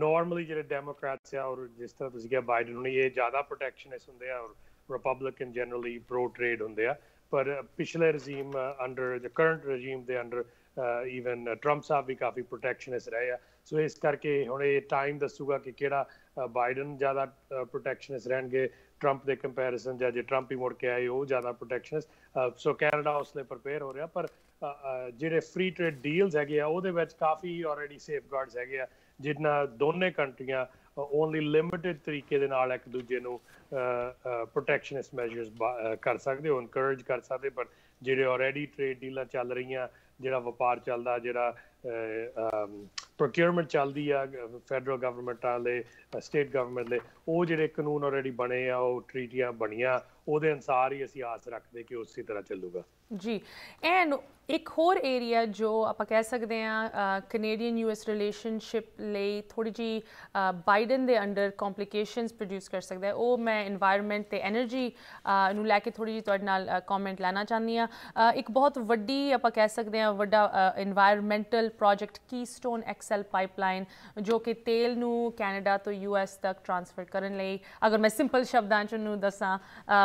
normally ਜਿਹੜੇ ਡੈਮੋਕ੍ਰੈਟਸ ਆ ਔਰ ਜਿਸ ਤਰ੍ਹਾਂ ਤੁਸੀਂ ਕਿਹਾ ਬਾਈਡਨ ਨੂੰ ਇਹ ਜ਼ਿਆਦਾ ਪ੍ਰੋਟੈਕਸ਼ਨਿਸ ਹੁੰਦੇ ਆ ਔਰ ਰਿਪਬਲਿਕਨ ਜਨਰਲੀ ਪ੍ਰੋ ਟ੍ਰੇਡ ਹੁੰਦੇ ਆ ਪਰ ਪਿਛਲੇ regime under the current regime ਦੇ ਅੰਡਰ ਇਵਨ ਟਰੰਪ ਸਾਹਿਬ ਵੀ ਕਾਫੀ ਪ੍ਰੋਟੈਕਸ਼ਨਿਸ ਰਹੇ ਆ ਸੋ ਇਸ ਕਰਕੇ ਹੁਣ ਇਹ ਟਾਈਮ ਦੱਸੂਗਾ ਕਿ ਕਿਹੜਾ ਬਾਈਡਨ ਜ਼ਿਆਦਾ ਪ੍ਰੋਟੈਕਸ਼ਨਿਸ ਰਹਿਣਗੇ ਟਰੰਪ ਦੇ ਕੰਪੈਰੀਸਨ ਜਾਂ ਜੇ ਟਰੰਪ ਹੀ ਮੁੜ ਕੇ ਆਏ ਉਹ ਜ਼ਿਆਦਾ ਪ੍ਰੋਟੈਕਸ਼ਨਿਸ ਸੋ ਕੈਨੇਡਾ ਉਸ ਲਈ ਪ੍ਰਪੇਅਰ ਹੋ ਰਿਹਾ ਪਰ ਜਿਹੜੇ ਫ੍ਰੀ ਟ੍ਰੇਡ ਡੀਲਸ ਹੈਗੇ ਆ ਉਹਦੇ ਵਿੱਚ ਕਾਫੀ ਆਲਰੇਡੀ ਸੇਫਗਾਰਡਸ ਹੈਗੇ ਆ ਜਿਨ੍ਹਾਂ ਦੋਨੇ ਕੰਟਰੀਆਂ ਓਨਲੀ ਲਿਮਿਟਿਡ ਤਰੀਕੇ ਦੇ ਨਾਲ ਇੱਕ ਦੂਜੇ ਨੂੰ ਪ੍ਰੋਟੈਕਸ਼ਨਿਸਟ ਮੈਜਰਸ ਕਰ ਸਕਦੇ ਹੋ ਇਨਕਰੇਜ ਕਰ ਸਕਦੇ ਪਰ ਜਿਹੜੇ ਆਲਰੇਡੀ ਟ੍ਰੇਡ ਡੀਲਾਂ ਚੱਲ ਰਹੀਆਂ ਜਿਹੜਾ ਵਪਾਰ ਚੱਲਦਾ ਜਿਹੜਾ ਪ੍ਰੋਕਿਊਰਮੈਂਟ ਚੱਲਦੀ ਆ ਫੈਡਰਲ ਗਵਰਨਮੈਂਟ ਵਾਲੇ ਸਟੇਟ ਗਵਰਨਮੈਂਟ ਦੇ ਉਹ ਜਿਹੜੇ ਕਾਨੂੰਨ ਆਲਰੇਡੀ ਬਣੇ ਆ ਉਹ ਟ੍ਰੀਟੀਆਂ ਬਣੀਆਂ ਉਹਦੇ ਅਨਸਾਰ ਹੀ ਅਸੀਂ ਆਸ ਰੱਖਦੇ ਕਿ ਉਸੇ ਤਰ੍ਹਾਂ ਚੱਲੂਗਾ
ਜੀ ਐਨ ਇੱਕ ਹੋਰ ਏਰੀਆ ਜੋ ਆਪਾਂ ਕਹਿ ਸਕਦੇ ਆ ਕੈਨੇਡੀਅਨ ਯੂਐਸ ਰਿਲੇਸ਼ਨਸ਼ਿਪ ਲਈ ਥੋੜੀ ਜੀ ਬਾਈਡਨ ਦੇ ਅੰਡਰ ਕੰਪਲਿਕੇਸ਼ਨਸ ਪ੍ਰੋਡਿਊਸ ਕਰ ਸਕਦਾ ਹੈ ਉਹ ਮੈਂ এনवायरमेंट ਤੇ એનર્ਜੀ ਨੂੰ ਲੈ ਕੇ ਥੋੜੀ ਜੀ ਤੁਹਾਡੇ ਨਾਲ ਕਮੈਂਟ ਲੈਣਾ ਚਾਹੁੰਦੀ ਆ ਇੱਕ ਬਹੁਤ ਵੱਡੀ ਆਪਾਂ ਕਹਿ ਸਕਦੇ ਆ ਵੱਡਾ environmental project Keystone XL pipeline ਜੋ ਕਿ ਤੇਲ ਨੂੰ ਕੈਨੇਡਾ ਤੋਂ ਯੂਐਸ ਤੱਕ ਟ੍ਰਾਂਸਫਰ ਕਰਨ ਲਈ ਅਗਰ ਮੈਂ ਸਿੰਪਲ ਸ਼ਬਦਾਂ ਚ ਨੂੰ ਦੱਸਾਂ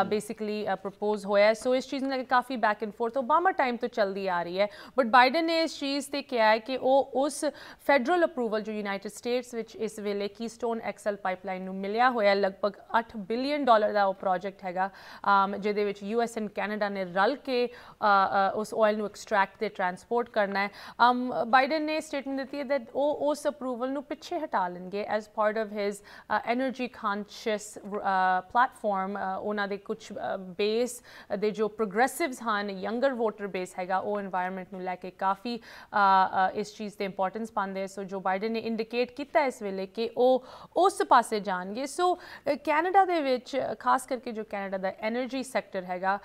ਬੇਸਿਕਲੀ ਪ੍ਰਪੋਜ਼ ਹੋਇਆ ਸੋ ਇਸ ਚੀਜ਼ ਨੇ ਕਾਫੀ back and forth Obama time ਤੋਂ ਚੱਲਦੀ ਆ ਰਹੀ ਹੈ ਬਟ ਬਾਈਡਨ ਨੇ ਇਸ ਚੀਜ਼ ਤੇ ਕਿਹਾ ਹੈ ਕਿ ਉਹ ਉਸ ਫੈਡਰਲ ਅਪਰੂਵਲ ਜੋ ਯੂਨਾਈਟਿਡ ਸਟੇਟਸ ਵਿੱਚ ਇਸ ਵੇਲੇ ਕੀਸਟੋਨ ਐਕਸਲ ਪਾਈਪਲਾਈਨ ਨੂੰ ਮਿਲਿਆ ਹੋਇਆ ਲਗਭਗ 8 ਬਿਲੀਅਨ ਡਾਲਰ ਦਾ ਉਹ ਪ੍ਰੋਜੈਕਟ ਹੈਗਾ ਜਿਹਦੇ ਵਿੱਚ ਯੂਐਸ ਐਂਡ ਕੈਨੇਡਾ ਨੇ ਰਲ ਕੇ ਉਸ ਆਇਲ ਨੂੰ ਐਕਸਟ੍ਰੈਕਟ ਤੇ ਟ੍ਰਾਂਸਪੋਰਟ ਕਰਨਾ ਹੈ ਬਾਈਡਨ ਨੇ ਸਟੇਟਮੈਂਟ ਦਿੱਤੀ ਹੈ ਦੈਟ ਉਹ ਉਸ ਅਪਰੂਵਲ ਨੂੰ ਪਿੱਛੇ ਹਟਾ ਲੈਣਗੇ as part of his energy conscious platform ਉਹਨਾਂ ਦੇ ਕੁਝ ਬੇਸ ਦੇ ਜੋ ਪ੍ਰੋਗਰੈਸਿਵਸ ਹਨ ਯੰਗਰ ਵੋਟਰ ਬੇਸ ਹੈਗਾ ਉਹ এনवायरमेंट ਨੂੰ ਲੈ ਕੇ ਕਾਫੀ ਇਸ ਚੀਜ਼ ਤੇ ਇੰਪੋਰਟੈਂਸ ਪਾਉਂਦੇ ਸੋ ਜੋ ਬਾਈਡਨ ਨੇ ਇੰਡੀਕੇਟ ਕੀਤਾ ਇਸ ਵੇਲੇ ਕਿ ਉਹ ਉਸ ਪਾਸੇ ਜਾਣਗੇ ਸੋ ਕੈਨੇਡਾ ਦੇ ਵਿੱਚ ਖਾਸ ਕਰਕੇ ਜੋ ਕੈਨੇਡਾ ਦਾ એનર્ਜੀ ਸੈਕਟਰ ਹੈਗਾ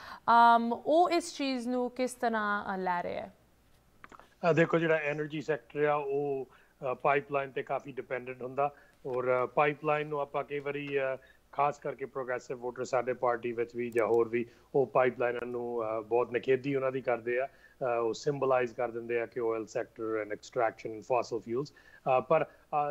ਉਹ ਇਸ ਚੀਜ਼ ਨੂੰ ਕਿਸ ਤਰ੍ਹਾਂ ਲੈ ਰਿਹਾ ਹੈ
ਦੇਖੋ ਜਿਹੜਾ એનર્ਜੀ ਸੈਕਟਰ ਆ ਉਹ ਪਾਈਪਲਾਈਨ ਤੇ ਕਾਫੀ ਡਿਪੈਂਡੈਂਟ ਹੁੰਦਾ ਔਰ ਪਾਈਪਲਾਈਨ ਨੂੰ ਆਪਾਂ ਕਈ ਵਾਰੀ ਖਾਸ ਕਰਕੇ ਪ੍ਰੋਗਰੈਸਿਵ ਵੋਟਰ ਸਾਡੇ ਪਾਰਟੀ ਵਿੱਚ ਵੀ ਜਾਂ ਹੋਰ ਵੀ ਉਹ ਪਾਈਪਲਾਈਨਾਂ ਨੂੰ ਬਹੁਤ ਨਖੇਦੀ ਉਹਨਾਂ ਦੀ ਕਰਦੇ ਆ ਉਹ ਸਿੰਬਲਾਈਜ਼ ਕਰ ਦਿੰਦੇ ਆ ਕਿ oil sector and extraction fossil fuels ਪਰ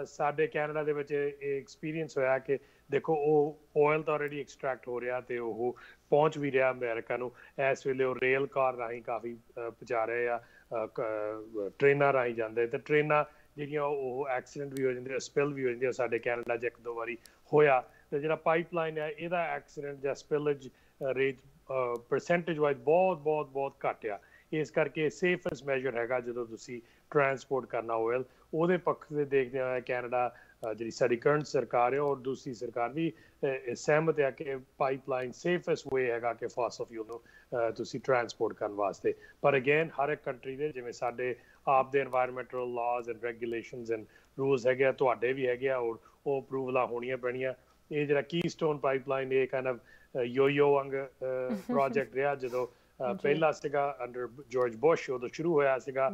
ਸਾਡੇ ਕੈਨੇਡਾ ਦੇ ਵਿੱਚ ਇਹ ਐਕਸਪੀਰੀਅੰਸ ਹੋਇਆ ਕਿ ਦੇਖੋ ਉਹ ਆਇਲ ਤਾਂ ਆਲਰੇਡੀ ਐਕਸਟ੍ਰੈਕਟ ਹੋ ਰਿਹਾ ਤੇ ਉਹ ਪਹੁੰਚ ਵੀ ਰਿਹਾ ਅਮਰੀਕਾ ਨੂੰ ਇਸ ਵੇਲੇ ਉਹ ਰੇਲ ਕਾਰ ਰਾਹੀਂ ਕਾਫੀ ਪਹੁੰਚਾ ਰਹੇ ਆ ਟ੍ਰੇਨਰ ਆਈ ਜਾਂਦੇ ਤੇ ਟ੍ਰੇਨਾਂ ਜਿਹੜੀਆਂ ਉਹ ਐਕਸੀਡੈਂਟ ਵੀ ਹੋ ਜਾਂਦੇ ਆ ਸਪਿਲ ਵੀ ਹੋ ਜਾਂਦੇ ਆ ਸਾਡੇ ਕੈਨੇਡਾ 'ਚ ਇੱਕ ਦੋ ਵਾਰੀ ਹੋਇਆ ਤੇ ਜਿਹੜਾ ਪਾਈਪਲਾਈਨ ਹੈ ਇਹਦਾ ਐਕਸੀਡੈਂਟ ਜਾਂ ਸਪਿਲੇਜ ਰੇਟ ਪਰਸੈਂਟੇਜ ਵਾਈਜ਼ ਬਹੁਤ ਬਹੁਤ ਬਹੁਤ ਘਟਿਆ ਇਸ ਕਰਕੇ ਸੇਫੈਸਟ ਮੈਜਰ ਹੈਗਾ ਜਦੋਂ ਤੁਸੀਂ ਟਰਾਂਸਪੋਰਟ ਕਰਨਾ ਹੋਵੇ ਉਹਦੇ ਪੱਖ ਤੇ ਦੇਖਦੇ ਆ ਕੈਨੇਡਾ ਜਿਹੜੀ ਸਾਡੀ ਕਰੰਟ ਸਰਕਾਰ ਹੈ ਔਰ ਦੂਸਰੀ ਸਰਕਾਰ ਵੀ ਸਹਿਮਤ ਹੈ ਕਿ ਪਾਈਪਲਾਈਨ ਸੇਫੈਸਟ ਵੇ ਹੈਗਾ ਕਿ ਫਾਸਲ ਫਿਊਲ ਨੂੰ ਤੁਸੀਂ ਟਰਾਂਸਪੋਰਟ ਕਰਨ ਵਾਸਤੇ ਪਰ ਅਗੇਨ ਹਰ ਇੱਕ ਕੰਟਰੀ ਦੇ ਜਿਵੇਂ ਸਾਡੇ ਆਪ ਦੇ environmental laws and regulations and rules ਹੈਗੇ ਆ ਤੁਹਾਡੇ ਵੀ ਹੈਗੇ ਆ ਔਰ ਉਹ ਅਪਰੂਵਲਾਂ ਹੋਣੀਆਂ ਪੈਣੀਆਂ ਇਹ ਜਿਹੜਾ ਕੀਸਟੋਨ ਪਾਈਪਲਾਈਨ ਇਹ ਕਾਈਂਡ ਆਫ ਯੋਯੋ ਵਾਂਗ ਪ੍ਰੋਜੈਕਟ ਰਿਹਾ ਜਦੋਂ ਪਹਿਲਾ ਸੀਗਾ ਅੰਡਰ ਜਾਰਜ ਬੁਸ਼ ਤੋਂ ਸ਼ੁਰੂ ਹੋਇਆ ਸੀਗਾ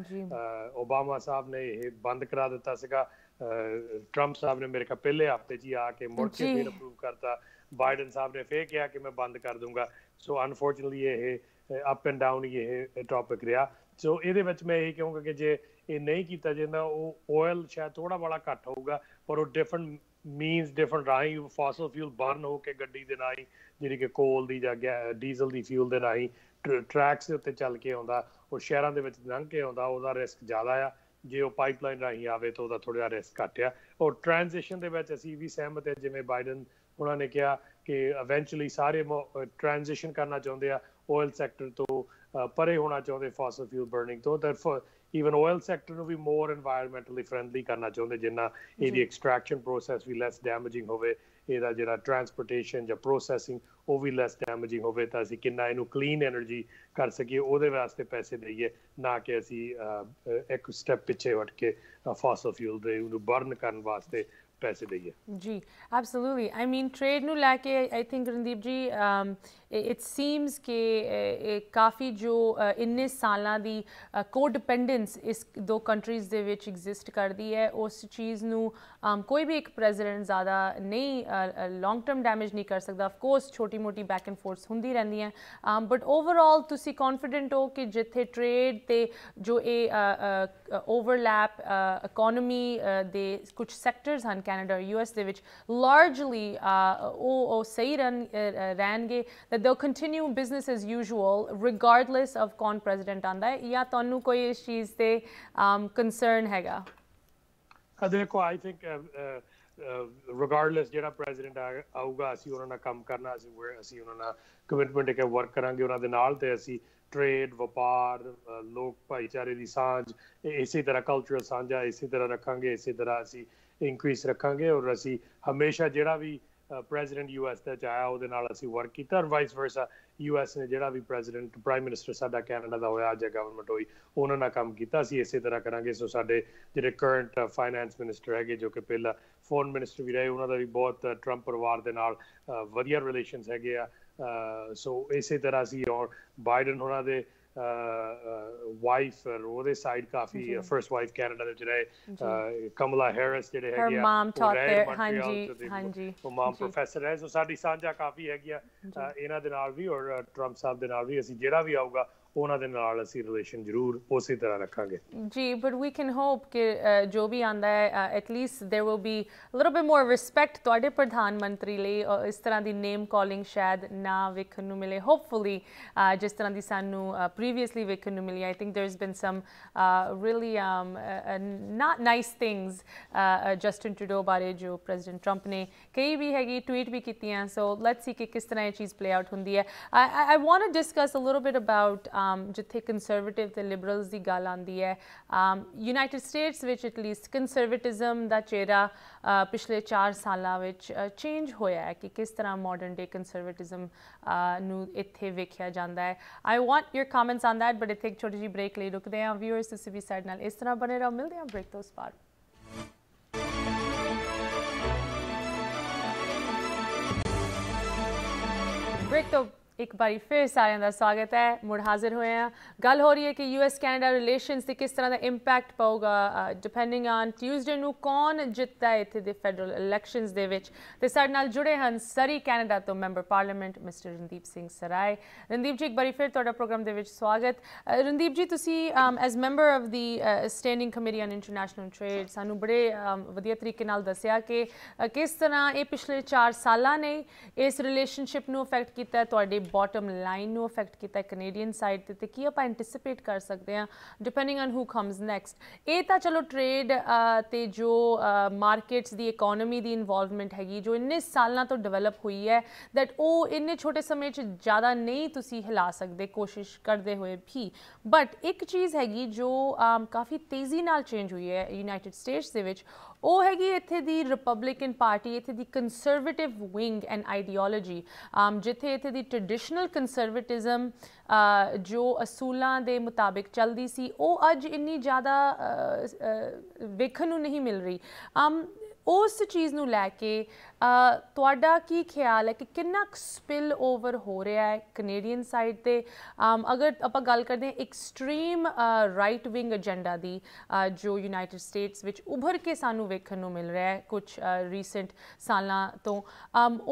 ਓਬਾਮਾ ਸਾਹਿਬ ਨੇ ਇਹ ਬੰਦ ਕਰਾ ਦਿੱਤਾ ਸੀਗਾ ਟਰੰਪ ਸਾਹਿਬ ਨੇ ਮੇਰੇ ਕਾ ਪਹਿਲੇ ਹਫਤੇ ਜੀ ਆ ਕੇ ਮੁੜ ਕੇ ਫਿਰ ਅਪਰੂਵ ਕਰਤਾ ਬਾਈਡਨ ਸਾਹਿਬ ਨੇ ਫੇਰ ਕਿਹਾ ਕਿ ਮੈਂ ਬੰਦ ਕਰ ਦੂੰਗਾ ਸੋ ਅਨਫੋਰਚਨਟਲੀ ਇਹ ਅਪ ਐਂਡ ਡਾਊਨ ਇਹ ਟਾਪਿਕ ਰਿਹਾ ਸੋ ਇਹਦੇ ਵਿੱਚ ਮੈਂ ਇਹ ਕਹੂੰਗਾ ਕਿ ਜੇ ਇਹ ਨਹੀਂ ਕੀਤਾ ਜਾਂਦਾ ਉਹ ਆਇਲ ਸ਼ਾਇਦ ਥੋੜਾ ਬੜਾ ਘੱਟ ਹੋਊਗਾ ਪਰ ਉਹ ਡਿਫਰੈਂਟ ਮੀਨਸ ਡਿਫਰੈਂਟ ਰਾਈ ਫਾਸਲ ਫਿਊਲ ਬਰਨ ਹੋ ਕੇ ਗੱਡੀ ਦੇ ਨਾਲ ਹੀ ਜਿਹੜੀ ਕਿ ਕੋਲ ਦੀ ਜਾਂ ਡੀਜ਼ਲ ਦੀ ਫਿਊਲ ਦੇ ਨਾਲ ਹੀ ਟਰੈਕਸ ਦੇ ਉੱਤੇ ਚੱਲ ਕੇ ਆਉਂਦਾ ਉਹ ਸ਼ਹਿਰਾਂ ਦੇ ਵਿੱਚ ਲੰਘ ਕੇ ਆਉਂਦਾ ਉਹਦਾ ਰਿਸਕ ਜ਼ਿਆਦਾ ਆ ਜੇ ਉਹ ਪਾਈਪਲਾਈਨ ਰਾਹੀਂ ਆਵੇ ਤਾਂ ਉਹਦਾ ਥੋੜਾ ਰਿਸਕ ਘਟਿਆ ਔਰ ਟ੍ਰਾਂਜੀਸ਼ਨ ਦੇ ਵਿੱਚ ਅਸੀਂ ਵੀ ਸਹਿਮਤ ਹੈ ਜਿਵੇਂ ਬਾਈਡਨ ਉਹਨਾਂ ਨੇ ਕਿਹਾ ਕਿ ਇਵੈਂਚੁਅਲੀ ਸਾਰੇ ਟ੍ਰਾਂਜੀਸ਼ਨ ਕਰਨਾ ਚਾਹੁੰਦੇ ਆ ਆਇਲ ਸੈਕਟਰ ਤੋਂ ਪਰੇ ਹੋਣਾ ਚਾਹੁੰਦੇ ਫਾਸਲ ਫਿਊਲ ਬਰਨਿੰਗ ਤੋਂ ਦਰਫੋਰ ਈਵਨ ਆਇਲ ਸੈਕਟਰ ਨੂੰ ਵੀ ਮੋਰ এনवायरमेंटਲੀ ਫ੍ਰੈਂਡਲੀ ਕਰਨਾ ਚਾਹੁੰਦੇ ਜਿੰਨਾ ਇਹਦੀ ਐਕਸਟ੍ਰੈਕਸ਼ਨ ਪ੍ਰੋਸੈਸ ਵੀ ਲੈਸ ਡੈਮੇਜਿੰਗ ਹੋਵੇ ਇਹਦਾ ਜਿਹੜਾ ਟਰਾਂਸਪੋਰਟੇਸ਼ਨ ਜਾਂ ਪ੍ਰੋਸੈਸਿੰਗ ਉਹ ਵੀ ਲੈਸ ਡੈਮੇਜਿੰਗ ਹੋਵੇ ਤਾਂ ਅਸੀਂ ਕਿੰਨਾ ਇਹਨੂੰ ਕਲੀਨ એનર્ਜੀ ਕਰ ਸਕੀਏ ਉਹਦੇ ਵਾਸਤੇ ਪੈਸੇ ਦੇਈਏ ਨਾ ਕਿ ਅਸੀਂ ਇੱਕ ਸਟੈਪ ਪਿੱਛੇ ਹਟ ਕੇ ਫਾਸਲ ਫਿਊਲ ਦੇ ਉਹਨੂੰ ਬਰਨ ਕਰਨ ਵਾਸਤੇ ਪੈਸੇ ਦਈਏ
ਜੀ ਐਬਸੋਲੂਟਲੀ ਆਈ ਮੀਨ ਟ੍ਰੇਡ ਨੂੰ ਲੈ ਕੇ ਆਈ ਥਿੰਕ ਰਣਦੀਪ ਜੀ ਇਟ um, ਸੀਮਸ ਕਿ ਕਾਫੀ ਜੋ ਇੰਨੇ ਸਾਲਾਂ ਦੀ ਕੋ ਡਿਪੈਂਡੈਂਸ ਇਸ ਦੋ ਕੰਟਰੀਜ਼ ਦੇ ਵਿੱਚ ਐਗਜ਼ਿਸਟ ਕਰਦੀ ਹੈ ਉਸ ਚੀਜ਼ ਨੂੰ um, ਕੋਈ ਵੀ ਇੱਕ ਪ੍ਰੈਜ਼ੀਡੈਂਟ ਜ਼ਿਆਦਾ ਨਹੀਂ ਲੌਂਗ ਟਰਮ ਡੈਮੇਜ ਨਹੀਂ ਕਰ ਸਕਦਾ ਆਫ ਕੋਰਸ ਛੋਟੀ ਮੋਟੀ ਬੈਕ ਐਂਡ ਫੋਰਸ ਹੁੰਦੀ ਰਹਿੰਦੀ ਹੈ ਬਟ um, ਓਵਰਆਲ ਤੁਸੀਂ ਕੌਨਫੀਡੈਂਟ ਹੋ ਕਿ ਜਿੱਥੇ ਟ੍ਰੇਡ ਤੇ ਜੋ ਇਹ ਓਵਰਲੈਪ ਇਕਨੋਮੀ ਦੇ ਕੁਝ ਸੈਕਟਰਸ ਹਨ ਕੈਨੇਡਾ ਯੂਐਸ ਦੇ ਵਿੱਚ ਲਾਰਜਲੀ ਉਹ ਉਹ ਸਹੀ ਰਨ ਰਹਿਣਗੇ that they'll continue business as usual regardless of ਕੌਣ ਪ੍ਰੈਜ਼ੀਡੈਂਟ ਆਂਦਾ ਹੈ ਜਾਂ ਤੁਹਾਨੂੰ ਕੋਈ ਇਸ ਚੀਜ਼ ਤੇ ਕੰਸਰਨ ਹੈਗਾ
ਦੇਖੋ ਆਈ ਥਿੰਕ ਰਿਗਾਰਡਲੈਸ ਜਿਹੜਾ ਪ੍ਰੈਜ਼ੀਡੈਂਟ ਆਊਗਾ ਅਸੀਂ ਉਹਨਾਂ ਨਾਲ ਕੰਮ ਕਰਨਾ ਅਸੀਂ ਅਸੀਂ ਉਹਨਾਂ ਨਾਲ ਕਮਿਟਮੈਂਟ ਇੱਕ ਵਰਕ ਕਰਾਂਗੇ ਉਹਨਾਂ ਦੇ ਨਾਲ ਤੇ ਅਸੀਂ ट्रेड ਵਪਾਰ ਲੋਕ ਭਾਈਚਾਰੇ ਦੀ ਸਾਂਝ ਇਸੇ ਤਰ੍ਹਾਂ ਕਲਚਰਲ ਸਾਂਝਾ ਇਸੇ ਤਰ੍ਹਾਂ ਰੱਖਾਂਗੇ ਇਸੇ ਤਰ੍ਹਾਂ ਅਸੀਂ ਇਨਕਰੀਸ ਰੱਖਾਂਗੇ ਔਰ ਅਸੀਂ ਹਮੇਸ਼ਾ ਜਿਹੜਾ ਵੀ ਪ੍ਰੈਜ਼ੀਡੈਂਟ ਯੂਐਸ ਦਾ ਚਾਇਆ ਉਹਦੇ ਨਾਲ ਅਸੀਂ ਵਰਕ ਕੀਤਾ ਔਰ ਵਾਈਸ ਵਰਸਾ ਯੂਐਸ ਨੇ ਜਿਹੜਾ ਵੀ ਪ੍ਰੈਜ਼ੀਡੈਂਟ ਪ੍ਰਾਈਮ ਮਿਨਿਸਟਰ ਸਾਡਾ ਕੈਨੇਡਾ ਦਾ ਹੋਇਆ ਜਾਂ ਗਵਰਨਮੈਂਟ ਹੋਈ ਉਹਨਾਂ ਨਾਲ ਕੰਮ ਕੀਤਾ ਅਸੀਂ ਇਸੇ ਤਰ੍ਹਾਂ ਕਰਾਂਗੇ ਸੋ ਸਾਡੇ ਜਿਹੜੇ ਕਰੰਟ ਫਾਈਨੈਂਸ ਮਿਨਿਸਟਰ ਹੈਗੇ ਜੋ ਕਿ ਪਹਿਲਾਂ ਫੋਰਨ ਮਿਨਿਸਟਰ ਵੀ ਰਹੇ ਉਹਨਾਂ ਦਾ ਵੀ ਬਹੁਤ ਟਰੰਪ ਪਰਿਵਾਰ ਦੇ ਨਾਲ ਵਧੀਆ ਰਿਲੇਸ਼ਨਸ ਹੈਗੇ ਆ ਸੋ ਇਸੇ ਤਰ੍ਹਾਂ ਸੀ ਔਰ ਬਾਈਡਨ ਹੋਣਾ ਦੇ ਵਾਈਫ ਉਹਦੇ ਸਾਈਡ ਕਾਫੀ ਫਰਸਟ ਵਾਈਫ ਕੈਨੇਡਾ ਦੇ ਜਿਹੜੇ ਕਮਲਾ ਹੈਰਿਸ ਜਿਹੜੇ ਹੈਗੇ ਆ ਮਮ ਟੌਟ देयर ਹਾਂਜੀ ਹਾਂਜੀ ਉਹ ਮਮ ਪ੍ਰੋਫੈਸਰ ਹੈ ਸੋ ਸਾਡੀ ਸਾਂਝਾ ਕਾਫੀ ਹੈਗੀ ਆ ਇਹਨਾਂ ਦੇ ਨਾਲ ਵੀ ਔਰ ਟਰੰਪ ਸਾਹਿਬ ਦੇ ਨਾਲ ਵੀ ਅਸੀਂ ਜਿਹੜਾ ਵੀ ਆਊਗਾ ਉਹਨਾਂ ਦੇ ਨਾਲ ਅਸੀਂ ਰਿਲੇਸ਼ਨ ਜ਼ਰੂਰ ਉਸੇ ਤਰ੍ਹਾਂ ਰੱਖਾਂਗੇ
ਜੀ ਬਟ ਵੀ ਕੈਨ ਹੋਪ ਕਿ ਜੋ ਵੀ ਆਂਦਾ ਹੈ at least there will be little bit more respect ਤੁਹਾਡੇ ਪ੍ਰਧਾਨ ਮੰਤਰੀ ਲਈ ਇਸ ਤਰ੍ਹਾਂ ਦੀ ਨੇਮ ਕਾਲਿੰਗ ਸ਼ਾਇਦ ਨਾ ਵੇਖਣ ਨੂੰ ਮਿਲੇ ਹੋਪਫੁਲੀ ਜਿਸ ਤਰ੍ਹਾਂ ਦੀ ਸਾਨੂੰ ਪ੍ਰੀਵੀਅਸਲੀ ਵੇਖਣ ਨੂੰ ਮਿਲੀ ਆਈ think there has been some really not nice things Justin Trudeau ਬਾਰੇ ਜੋ ਪ੍ਰੈਜ਼ੀਡੈਂਟ ਟਰੰਪ ਨੇ ਕਈ ਵੀ ਹੈਗੀ ਟਵੀਟ ਵੀ ਕੀਤੀਆਂ ਸੋ ਲੈਟਸ ਸੀ ਕਿ ਕਿਸ ਤਰ੍ਹਾਂ ਇਹ ਚੀਜ਼ ਪਲੇ ਆਊਟ ਹੁੰਦੀ ਹੈ I want to discuss a little bit about ਜਿੱਥੇ ਕੰਜ਼ਰਵੇਟਿਵ ਤੇ ਲਿਬਰਲਸ ਦੀ ਗੱਲ ਆਂਦੀ ਹੈ ਯੂਨਾਈਟਿਡ ਸਟੇਟਸ ਵਿੱਚ ਐਟ ਲੀਸਟ ਕੰਜ਼ਰਵੇਟਿਜ਼ਮ ਦਾ ਚਿਹਰਾ ਪਿਛਲੇ 4 ਸਾਲਾਂ ਵਿੱਚ ਚੇਂਜ ਹੋਇਆ ਹੈ ਕਿ ਕਿਸ ਤਰ੍ਹਾਂ ਮਾਡਰਨ ਡੇ ਕੰਜ਼ਰਵੇਟਿਜ਼ਮ ਨੂੰ ਇੱਥੇ ਵੇਖਿਆ ਜਾਂਦਾ ਹੈ I want your comments on that but ਇਥੇ ਇੱਕ ਛੋਟੀ ਜੀ ਬ੍ਰੇਕ ਲਈ ਰੁਕਦੇ ਹਾਂ ਵਿਊਅਰਸ ਇਸ ਵੀ ਸਾਈਡ ਨਾਲ ਇਸ ਤਰ੍ਹਾਂ ਬਣੇ ਰਹੋ ਮਿਲਦੇ ਹਾਂ ਬ੍ਰੇਕ ਤੋਂ ਬਾਅਦ ਬ੍ਰੇਕ ਤੋਂ ਇੱਕ ਵਾਰੀ ਫਿਰ ਸਾਰਿਆਂ ਦਾ ਸਵਾਗਤ ਹੈ ਮੁੜ ਹਾਜ਼ਰ ਹੋਏ ਆ ਗੱਲ ਹੋ ਰਹੀ ਹੈ ਕਿ ਯੂਐਸ ਕੈਨੇਡਾ ਰਿਲੇਸ਼ਨਸ ਤੇ ਕਿਸ ਤਰ੍ਹਾਂ ਦਾ ਇੰਪੈਕਟ ਪਾਊਗਾ ਡਿਪੈਂਡਿੰਗ ਔਨ ਟਿਊਜ਼ਡੇ ਨੂੰ ਕੌਣ ਜਿੱਤਦਾ ਹੈ ਇੱਥੇ ਦੇ ਫੈਡਰਲ ਇਲੈਕਸ਼ਨਸ ਦੇ ਵਿੱਚ ਤੇ ਸਾਡੇ ਨਾਲ ਜੁੜੇ ਹਨ ਸਰੀ ਕੈਨੇਡਾ ਤੋਂ member parliament mister Randeep Singh Sarai Randeep ji ਇੱਕ ਵਾਰੀ ਫਿਰ ਤੁਹਾਡਾ ਪ੍ਰੋਗਰਾਮ ਦੇ ਵਿੱਚ ਸਵਾਗਤ ਰਣਦੀਪ ਜੀ ਤੁਸੀਂ as member of the standing committee on international trade ਸਾਨੂੰ ਬੜੇ ਵਧੀਆ ਤਰੀਕੇ ਨਾਲ ਦੱਸਿਆ ਕਿ ਕਿਸ ਤਰ੍ਹਾਂ ਇਹ ਪਿਛਲੇ 4 ਸਾਲਾਂ ਨੇ ਇਸ ਰਿਲੇਸ਼ਨਸ਼ਿਪ ਨੂੰ ਅਫੈਕਟ ਕੀਤਾ ਤੁਹਾਡੇ ਬਾਟਮ ਲਾਈਨ ਨੂੰ ਅਫੈਕਟ ਕੀਤਾ ਹੈ ਕੈਨੇਡੀਅਨ ਸਾਈਡ ਤੇ ਤੇ ਕੀ ਆਪਾਂ ਐਂਟੀਸਿਪੇਟ ਕਰ ਸਕਦੇ ਹਾਂ depending on who comes next ਇਹ ਤਾਂ ਚਲੋ ਟ੍ਰੇਡ ਤੇ ਜੋ ਮਾਰਕੀਟਸ ਦੀ ਇਕਨੋਮੀ ਦੀ ਇਨਵੋਲਵਮੈਂਟ ਹੈਗੀ ਜੋ ਇੰਨੇ ਸਾਲਾਂ ਤੋਂ ਡਿਵੈਲਪ ਹੋਈ ਹੈ ਥੈਟ ਉਹ ਇੰਨੇ ਛੋਟੇ ਸਮੇਂ 'ਚ ਜ਼ਿਆਦਾ ਨਹੀਂ ਤੁਸੀਂ ਹਿਲਾ ਸਕਦੇ ਕੋਸ਼ਿਸ਼ ਕਰਦੇ ਹੋਏ ਵੀ ਬਟ ਇੱਕ ਚੀਜ਼ ਹੈਗੀ ਜੋ ਕਾਫੀ ਤੇਜ਼ੀ ਨਾਲ ਚੇਂਜ ਹੋਈ ਹੈ ਯੂਨਾਈਟਿਡ ਸਟੇਟਸ ਦੇ ਵਿੱਚ ਉਹ ਹੈਗੀ ਇੱਥੇ ਦੀ ਰਿਪਬਲਿਕਨ ਪਾਰਟੀ ਇੱਥੇ ਦੀ ਕੰਸਰਵੇਟਿਵ ਵਿੰਗ ਐਂਡ ਆਈਡੀਓਲੋਜੀ ਜਿੱਥੇ ਇੱਥੇ ਦੀ ਟ੍ਰੈਡੀਸ਼ਨਲ ਕੰਸਰਵੇਟਿਜ਼ਮ ਜੋ ਅਸੂਲਾਂ ਦੇ ਮੁਤਾਬਿਕ ਚੱਲਦੀ ਸੀ ਉਹ ਅੱਜ ਇੰਨੀ ਜ਼ਿਆਦਾ ਵੇਖਣ ਨੂੰ ਨਹੀਂ ਮਿਲ ਰਹੀ ਉਸ ਚੀਜ਼ ਨੂੰ ਲੈ ਕੇ ਤੁਹਾਡਾ ਕੀ ਖਿਆਲ ਹੈ ਕਿ ਕਿੰਨਾ ਸਪਿਲ ਓਵਰ ਹੋ ਰਿਹਾ ਹੈ ਕੈਨੇਡੀਅਨ ਸਾਈਡ ਤੇ ਅਗਰ ਆਪਾਂ ਗੱਲ ਕਰਦੇ ਹਾਂ ਐਕਸਟ੍ਰੀਮ ਰਾਈਟ ਵਿੰਗ ਏਜੰਡਾ ਦੀ ਜੋ ਯੂਨਾਈਟਿਡ ਸਟੇਟਸ ਵਿੱਚ ਉਭਰ ਕੇ ਸਾਨੂੰ ਵੇਖਣ ਨੂੰ ਮਿਲ ਰਿਹਾ ਹੈ ਕੁਝ ਰੀਸੈਂਟ ਸਾਲਾਂ ਤੋਂ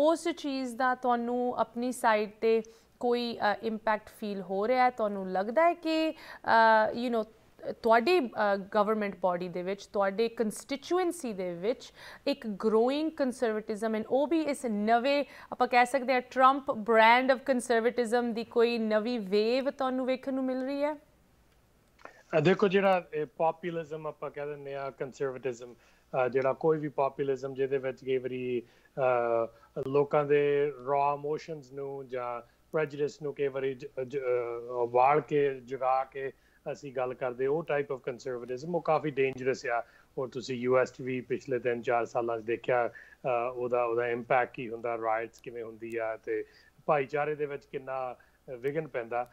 ਉਸ ਚੀਜ਼ ਦਾ ਤੁਹਾਨੂੰ ਆਪਣੀ ਸਾਈਡ ਤੇ ਕੋਈ ਇੰਪੈਕਟ ਫੀਲ ਹੋ ਰਿਹਾ ਹੈ ਤੁਹਾਨੂੰ ਲੱਗਦਾ ਹੈ ਕਿ ਯੂ نو ਤੁਹਾਡੀ ਗਵਰਨਮੈਂਟ ਬਾਡੀ ਦੇ ਵਿੱਚ ਤੁਹਾਡੇ ਕੰਸਟੀਚੂਐਂਸੀ ਦੇ ਵਿੱਚ ਇੱਕ ਗਰੋਇੰਗ ਕੰਸਰਵੇਟਿਜ਼ਮ ਐਂਡ ਉਹ ਵੀ ਇਸ ਨਵੇਂ ਆਪਾਂ ਕਹਿ ਸਕਦੇ ਆ 트럼ਪ ਬ੍ਰਾਂਡ ਆਫ ਕੰਸਰਵੇਟਿਜ਼ਮ ਦੀ ਕੋਈ ਨਵੀਂ ਵੇਵ ਤੁਹਾਨੂੰ ਵੇਖਣ ਨੂੰ ਮਿਲ ਰਹੀ ਹੈ
ਦੇਖੋ ਜਿਹੜਾ ਪੋਪੂਲਿਜ਼ਮ ਆਪਾਂ ਕਹਿੰਦੇ ਨੇ ਆ ਕੰਸਰਵੇਟਿਜ਼ਮ ਜਿਹੜਾ ਕੋਈ ਵੀ ਪੋਪੂਲਿਜ਼ਮ ਜਿਹਦੇ ਵਿੱਚ ਕਈ ਵਰੀ ਲੋਕਾਂ ਦੇ ਰੌ ਇਮੋਸ਼ਨਸ ਨੂੰ ਜਾਂ ਪ੍ਰੈਜੁਡਿਸ ਨੂੰ ਕਈ ਵਾਲ ਕੇ ਜਗਾ ਕੇ ਅਸੀਂ ਗੱਲ ਕਰਦੇ ਉਹ ਟਾਈਪ ਆਫ ਕੰਜ਼ਰਵੇਟਿਜ਼ਮ ਉਹ ਕਾਫੀ ਡੇਂਜਰਸ ਆ ਔਰ ਤੁਸੀਂ ਯੂਐਸ ਚ ਵੀ ਪਿਛਲੇ 3-4 ਸਾਲਾਂ ਚ ਦੇਖਿਆ ਉਹਦਾ ਉਹਦਾ ਇੰਪੈਕਟ ਕੀ ਹੁੰਦਾ ਰਾਈਟਸ ਕਿਵੇਂ ਹੁੰਦੀ ਆ ਤੇ ਭਾਈਚਾਰੇ ਦੇ ਵਿੱਚ ਕਿੰਨਾ ਵਿਗਨ ਪੈਂਦਾ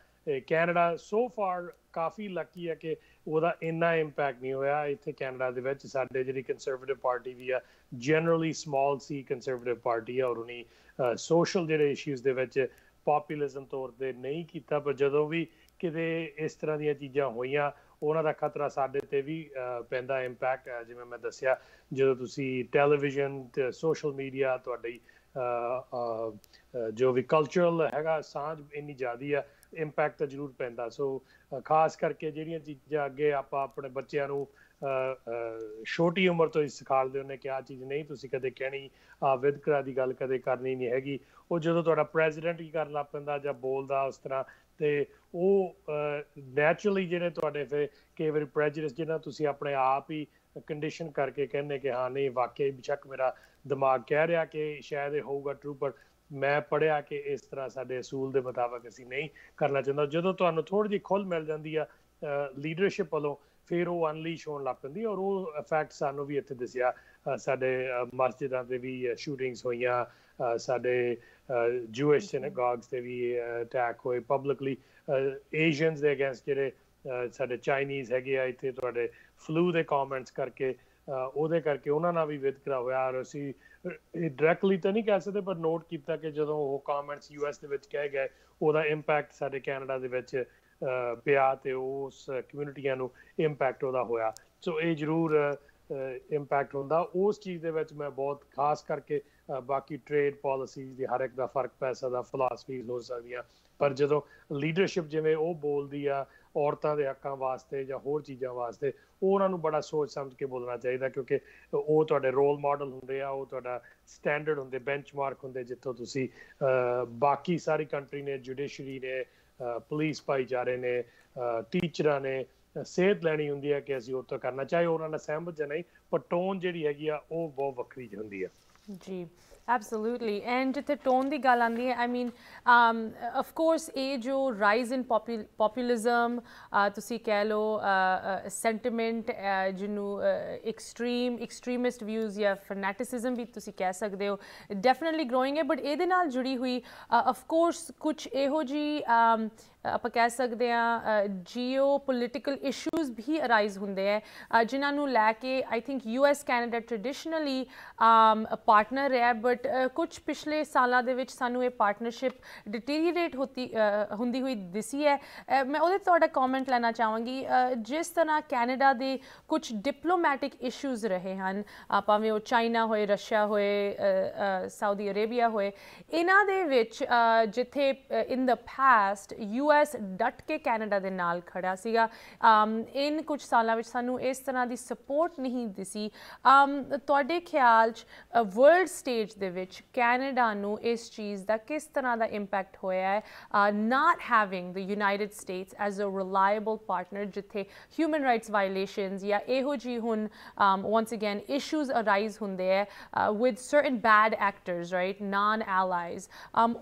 ਕੈਨੇਡਾ ਸੋ ਫਾਰ ਕਾਫੀ ਲੱਕੀ ਹੈ ਕਿ ਉਹਦਾ ਇੰਨਾ ਇੰਪੈਕਟ ਨਹੀਂ ਹੋਇਆ ਇੱਥੇ ਕੈਨੇਡਾ ਦੇ ਵਿੱਚ ਸਾਡੇ ਜਿਹੜੀ ਕੰਜ਼ਰਵੇਟਿਵ ਪਾਰਟੀ ਵੀ ਆ generally small c conservative party ਆ ਔਰ ਉਹਨੀ ਸੋਸ਼ਲ ਜਿਹੜੇ ਇਸ਼ੂਜ਼ ਦੇ ਵਿੱਚ ਪੋਪੂਲਿਜ਼ਮ ਤੌਰ ਤੇ ਨਹੀਂ ਕੀਤਾ ਪਰ ਜਦੋਂ ਵੀ ਕਿਤੇ ਇਸ ਤਰ੍ਹਾਂ ਦੀਆਂ ਚੀਜ਼ਾਂ ਹੋਈਆਂ ਉਹਨਾਂ ਦਾ ਖਤਰਾ ਸਾਡੇ ਤੇ ਵੀ ਪੈਂਦਾ ਇੰਪੈਕਟ ਜਿਵੇਂ ਮੈਂ ਦੱਸਿਆ ਜਦੋਂ ਤੁਸੀਂ ਟੈਲੀਵਿਜ਼ਨ ਤੇ ਸੋਸ਼ਲ ਮੀਡੀਆ ਤੁਹਾਡੀ ਜੋ ਵੀ ਕਲਚਰਲ ਹੈਗਾ ਸਾਂਝ ਇੰਨੀ ਜ਼ਿਆਦੀ ਆ ਇੰਪੈਕਟ ਤਾਂ ਜ਼ਰੂਰ ਪੈਂਦਾ ਸੋ ਖਾਸ ਕਰਕੇ ਜਿਹੜੀਆਂ ਚੀਜ਼ਾਂ ਅੱਗੇ ਆਪਾਂ ਆਪਣੇ ਬੱਚਿਆਂ ਨੂੰ ਛੋਟੀ ਉਮਰ ਤੋਂ ਹੀ ਸਿਖਾਲਦੇ ਉਹਨੇ ਕਿ ਆ ਚੀਜ਼ ਨਹੀਂ ਤੁਸੀਂ ਕਦੇ ਕਹਿਣੀ ਆ ਵਿਦਕਰਾ ਦੀ ਗੱਲ ਕਦੇ ਕਰਨੀ ਨਹੀਂ ਹੈਗੀ ਉਹ ਜਦੋਂ ਤੁਹਾਡਾ ਪ੍ਰੈਜ਼ੀਡੈਂਟ ਕੀ ਕਰਨ ਲੱਗ ਪੈਂਦਾ ਜਾਂ ਬੋਲਦਾ ਉਸ ਤਰ੍ਹਾਂ ਤੇ ਉਹ ਨੈਚੁਰਲੀ ਜਿਹੜੇ ਤੁਹਾਡੇ ਫੇ ਕੇਵਰ ਵਾਰੀ ਜਿਹਨਾਂ ਤੁਸੀਂ ਆਪਣੇ ਆਪ ਹੀ ਕੰਡੀਸ਼ਨ ਕਰਕੇ ਕਹਿੰਦੇ ਕਿ ਹਾਂ ਨਹੀਂ ਵਾਕਈ ਬਿਚਕ ਮੇਰਾ ਦਿਮਾਗ ਕਹਿ ਰਿਹਾ ਕਿ ਸ਼ਾਇਦ ਇਹ ਹੋਊਗਾ ਟਰੂ ਪਰ ਮੈਂ ਪੜਿਆ ਕਿ ਇਸ ਤਰ੍ਹਾਂ ਸਾਡੇ ਅਸੂਲ ਦੇ ਮੁਤਾਬਕ ਅਸੀਂ ਨਹੀਂ ਕਰਨਾ ਚਾਹੁੰਦਾ ਜਦੋਂ ਤੁਹਾਨੂੰ ਥੋੜੀ ਜਿਹੀ ਖੁੱਲ ਮਿਲ ਜਾਂਦੀ ਆ ਲੀਡਰਸ਼ਿਪ ਵੱਲੋਂ ਫਿਰ ਉਹ ਅਨਲੀਸ਼ ਹੋਣ ਲੱਗ ਪੈਂਦੀ ਔਰ ਉਹ ਇਫੈਕਟ ਸਾਨੂੰ ਵੀ ਇੱਥੇ ਦਿਸਿਆ ਸਾਡੇ ਮਸਜਿਦਾਂ ਤੇ ਵੀ ਸ਼ੂਟਿੰਗਸ ਹੋਈਆਂ ਸਾਡੇ ਜੂਇਸ਼ ਸਿਨਗੋਗਸ ਤੇ ਵੀ ਅਟੈਕ ਹੋਏ ਪਬਲਿਕਲੀ ਏਸ਼ੀਅਨਸ ਦੇ ਅਗੇਂਸਟ ਜਿਹੜੇ ਸਾਡੇ ਚਾਈਨੀਜ਼ ਹੈਗੇ ਆ ਇੱਥੇ ਤੁਹਾਡੇ ਫਲੂ ਦੇ ਕਮੈਂਟਸ ਕਰਕੇ ਉਹਦੇ ਕਰਕੇ ਉਹਨਾਂ ਨਾਲ ਵੀ ਵਿਤਕਰਾ ਹੋਇਆ ਔਰ ਅਸੀਂ ਇਹ ਡਾਇਰੈਕਟਲੀ ਤਾਂ ਨਹੀਂ ਕਹਿ ਸਕਦੇ ਪਰ ਨੋਟ ਕੀਤਾ ਕਿ ਜਦੋਂ ਉਹ ਕਮੈਂਟਸ ਯੂਐਸ ਦੇ ਵਿੱਚ ਕਹੇ ਗਏ ਉਹਦਾ ਇੰਪੈਕਟ ਸਾਡੇ ਕੈਨੇਡਾ ਦੇ ਵਿੱਚ ਪਿਆ ਤੇ ਉਸ ਕਮਿਊਨਿਟੀਆਂ ਨੂੰ ਇੰਪੈਕਟ ਉਹਦਾ ਹੋਇਆ ਸੋ ਇਹ ਜ਼ਰੂਰ ਇੰਪੈਕਟ ਹੁੰਦਾ ਉਸ ਚੀਜ਼ ਦੇ ਵਿੱਚ ਮੈਂ ਬਹੁਤ ਖਾਸ ਕਰਕੇ ਬਾਕੀ ਟ੍ਰੇਡ ਪਾਲਿਸੀਜ਼ ਦੀ ਹਰ ਇੱਕ ਦਾ ਫਰਕ ਪੈਸਾ ਦਾ ਫਲਸਫੀ ਹੋ ਸਕਦੀਆਂ ਪਰ ਜਦੋਂ ਲੀਡਰਸ਼ਿਪ ਜਿਵੇਂ ਉਹ ਬੋਲਦੀ ਆ ਔਰਤਾਂ ਦੇ ਹੱਕਾਂ ਵਾਸਤੇ ਜਾਂ ਹੋਰ ਚੀਜ਼ਾਂ ਵਾਸਤੇ ਉਹ ਉਹਨਾਂ ਨੂੰ ਬੜਾ ਸੋਚ ਸਮਝ ਕੇ ਬੋਲਣਾ ਚਾਹੀਦਾ ਕਿਉਂਕਿ ਉਹ ਤੁਹਾਡੇ ਰੋਲ ਮਾਡਲ ਹੁੰਦੇ ਆ ਉਹ ਤੁਹਾਡਾ ਸਟੈਂਡਰਡ ਹੁੰਦੇ ਬੈਂਚਮਾਰਕ ਹੁੰਦੇ ਜਿੱਥੋਂ ਤੁਸੀਂ ਬਾਕੀ ਸਾਰੀ ਕੰਟਰੀ ਨੇ ਜੁਡੀਸ਼ਰੀ ਨੇ ਪੁਲਿਸ ਜਾ ਰਹੇ ਨੇ ਟੀਚਰਾਂ ਨੇ ਸਿਹਤ ਲੈਣੀ ਹੁੰਦੀ ਹੈ ਕਿ ਅਸੀਂ ਉਹ ਤੋਂ ਕਰਨਾ ਚਾਹੀਏ ਉਹਨਾਂ ਨਾਲ ਸਹਿਮਤ ਜਾਂ ਨਹੀਂ ਪਰ ਟੋਨ ਜਿਹੜੀ ਹੈਗੀ ਆ ਉਹ ਬਹੁਤ ਵੱਖਰੀ ਹੁੰਦੀ ਆ
ਜੀ ਐਬਸੋਲੂਟਲੀ ਐਂਡ ਜਿੱਥੇ ਟੋਨ ਦੀ ਗੱਲ ਆਂਦੀ ਹੈ ਆਈ ਮੀਨ ਆਫ ਕੋਰਸ ਇਹ ਜੋ ਰਾਈਜ਼ ਇਨ ਪੋਪੂਲਿਜ਼ਮ ਤੁਸੀਂ ਕਹਿ ਲੋ ਸੈਂਟੀਮੈਂਟ ਜਿਹਨੂੰ ਐਕਸਟ੍ਰੀਮ ਐਕਸਟ੍ਰੀਮਿਸਟ ਵਿਊਜ਼ ਜਾਂ ਫੈਨੈਟਿਸਿਜ਼ਮ ਵੀ ਤੁਸੀਂ ਕਹਿ ਸਕਦੇ ਹੋ ਡੈਫੀਨਿਟਲੀ ਗਰੋਇੰਗ ਹੈ ਬਟ ਇਹਦੇ ਨਾਲ ਜੁੜੀ ਹੋਈ ਆਫ ਕੋਰਸ ਕੁਝ ਇਹੋ ਜੀ ਆਪਾਂ ਕਹਿ ਸਕਦੇ ਆ ਜੀਓ ਪੋਲਿਟੀਕਲ ਇਸ਼ੂ ਇਸ਼ੂਜ਼ ਵੀ ਅਰਾਈਜ਼ ਹੁੰਦੇ ਹੈ ਜਿਨ੍ਹਾਂ ਨੂੰ ਲੈ ਕੇ I think U S Canada traditionally partner ਹੈ ਬਟ ਕੁਝ ਪਿਛਲੇ ਸਾਲਾਂ ਦੇ ਵਿੱਚ ਸਾਨੂੰ ਇਹ ਪਾਰਟਨਰਸ਼ਿਪ ਡਿਟੀਰੀਏਟ ਹੋਤੀ ਹੁੰਦੀ ਹੋਈ ਦਿਸੀ ਹੈ ਮੈਂ ਉਹਦੇ ਤੁਹਾਡਾ ਕਮੈਂਟ ਲੈਣਾ ਚਾਹਾਂਗੀ ਜਿਸ ਤਰ੍ਹਾਂ ਕੈਨੇਡਾ ਦੇ ਕੁਝ ਡਿਪਲੋਮੈਟਿਕ ਇਸ਼ੂਜ਼ ਰਹੇ ਹਨ ਭਾਵੇਂ ਉਹ ਚਾਈਨਾ ਹੋਏ ਰਸ਼ੀਆ ਹੋਏ ਸਾਊਦੀ ਅਰੇਬੀਆ ਹੋਏ ਇਹਨਾਂ ਦੇ ਵਿੱਚ ਜਿੱਥੇ ਇਨ ਦਾ ਪਾਸਟ ਯੂਐਸ ਡਟ ਕੇ ਕੈਨੇਡਾ ਦੇ ਨਾਲ ਖੜਾ ਸੀਗਾ ਇਨ ਕੁਝ ਸਾਲਾਂ ਵਿੱਚ ਸਾਨੂੰ ਇਸ ਤਰ੍ਹਾਂ ਦੀ ਸਪੋਰਟ ਨਹੀਂ ਦਿਸੀ ਤੁਹਾਡੇ ਖਿਆਲ 'ਚ ਵਰਲਡ ਸਟੇਜ ਦੇ ਵਿੱਚ ਕੈਨੇਡਾ ਨੂੰ ਇਸ ਚੀਜ਼ ਦਾ ਕਿਸ ਤਰ੍ਹਾਂ ਦਾ ਇੰਪੈਕਟ ਹੋਇਆ ਹੈ not having the United States as a reliable partner ਜਿੱਥੇ ਹਿਊਮਨ ਰਾਈਟਸ ਵਾਇਲੇਸ਼ਨਸ ਜਾਂ ਇਹੋ ਜੀ ਹੁਣ ਵਾਂਸ ਅਗੇਨ ਇਸ਼ੂਜ਼ ਅਰਾਈਜ਼ ਹੁੰਦੇ ਹੈ with certain bad actors right non allies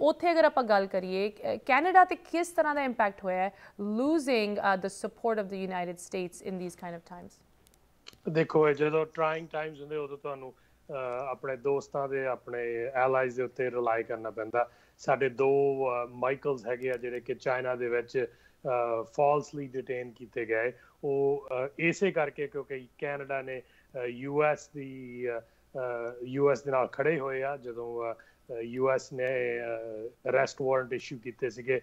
ਉੱਥੇ ਅਗਰ ਆਪਾਂ ਗੱਲ ਕਰੀਏ ਕੈਨੇਡਾ ਤੇ ਕਿਸ ਤਰ੍ਹਾਂ ਦਾ ਇੰਪੈਕਟ ਹੋਇਆ ਹੈ losing the support of the United United States in these kind of times?
ਦੇਖੋ ਜਦੋਂ ਟ੍ਰਾਈਂਗ ਟਾਈਮਸ ਹੁੰਦੇ ਉਦੋਂ ਤੁਹਾਨੂੰ ਆਪਣੇ ਦੋਸਤਾਂ ਦੇ ਆਪਣੇ ਐਲਾਈਜ਼ ਦੇ ਉੱਤੇ ਰਿਲਾਈ ਕਰਨਾ ਪੈਂਦਾ ਸਾਡੇ ਦੋ ਮਾਈਕਲਸ ਹੈਗੇ ਆ ਜਿਹੜੇ ਕਿ ਚਾਈਨਾ ਦੇ ਵਿੱਚ ਫਾਲਸਲੀ ਡਿਟੇਨ ਕੀਤੇ ਗਏ ਉਹ ਇਸੇ ਕਰਕੇ ਕਿਉਂਕਿ ਕੈਨੇਡਾ ਨੇ ਯੂਐਸ ਦੀ ਯੂਐਸ ਦੇ ਨਾਲ ਖੜੇ ਹੋਏ ਆ ਜਦੋਂ ਯੂਐਸ ਨੇ ਅਰੈਸਟ ਵਾਰੰਟ ਇਸ਼ੂ ਕੀਤੇ ਸੀਗੇ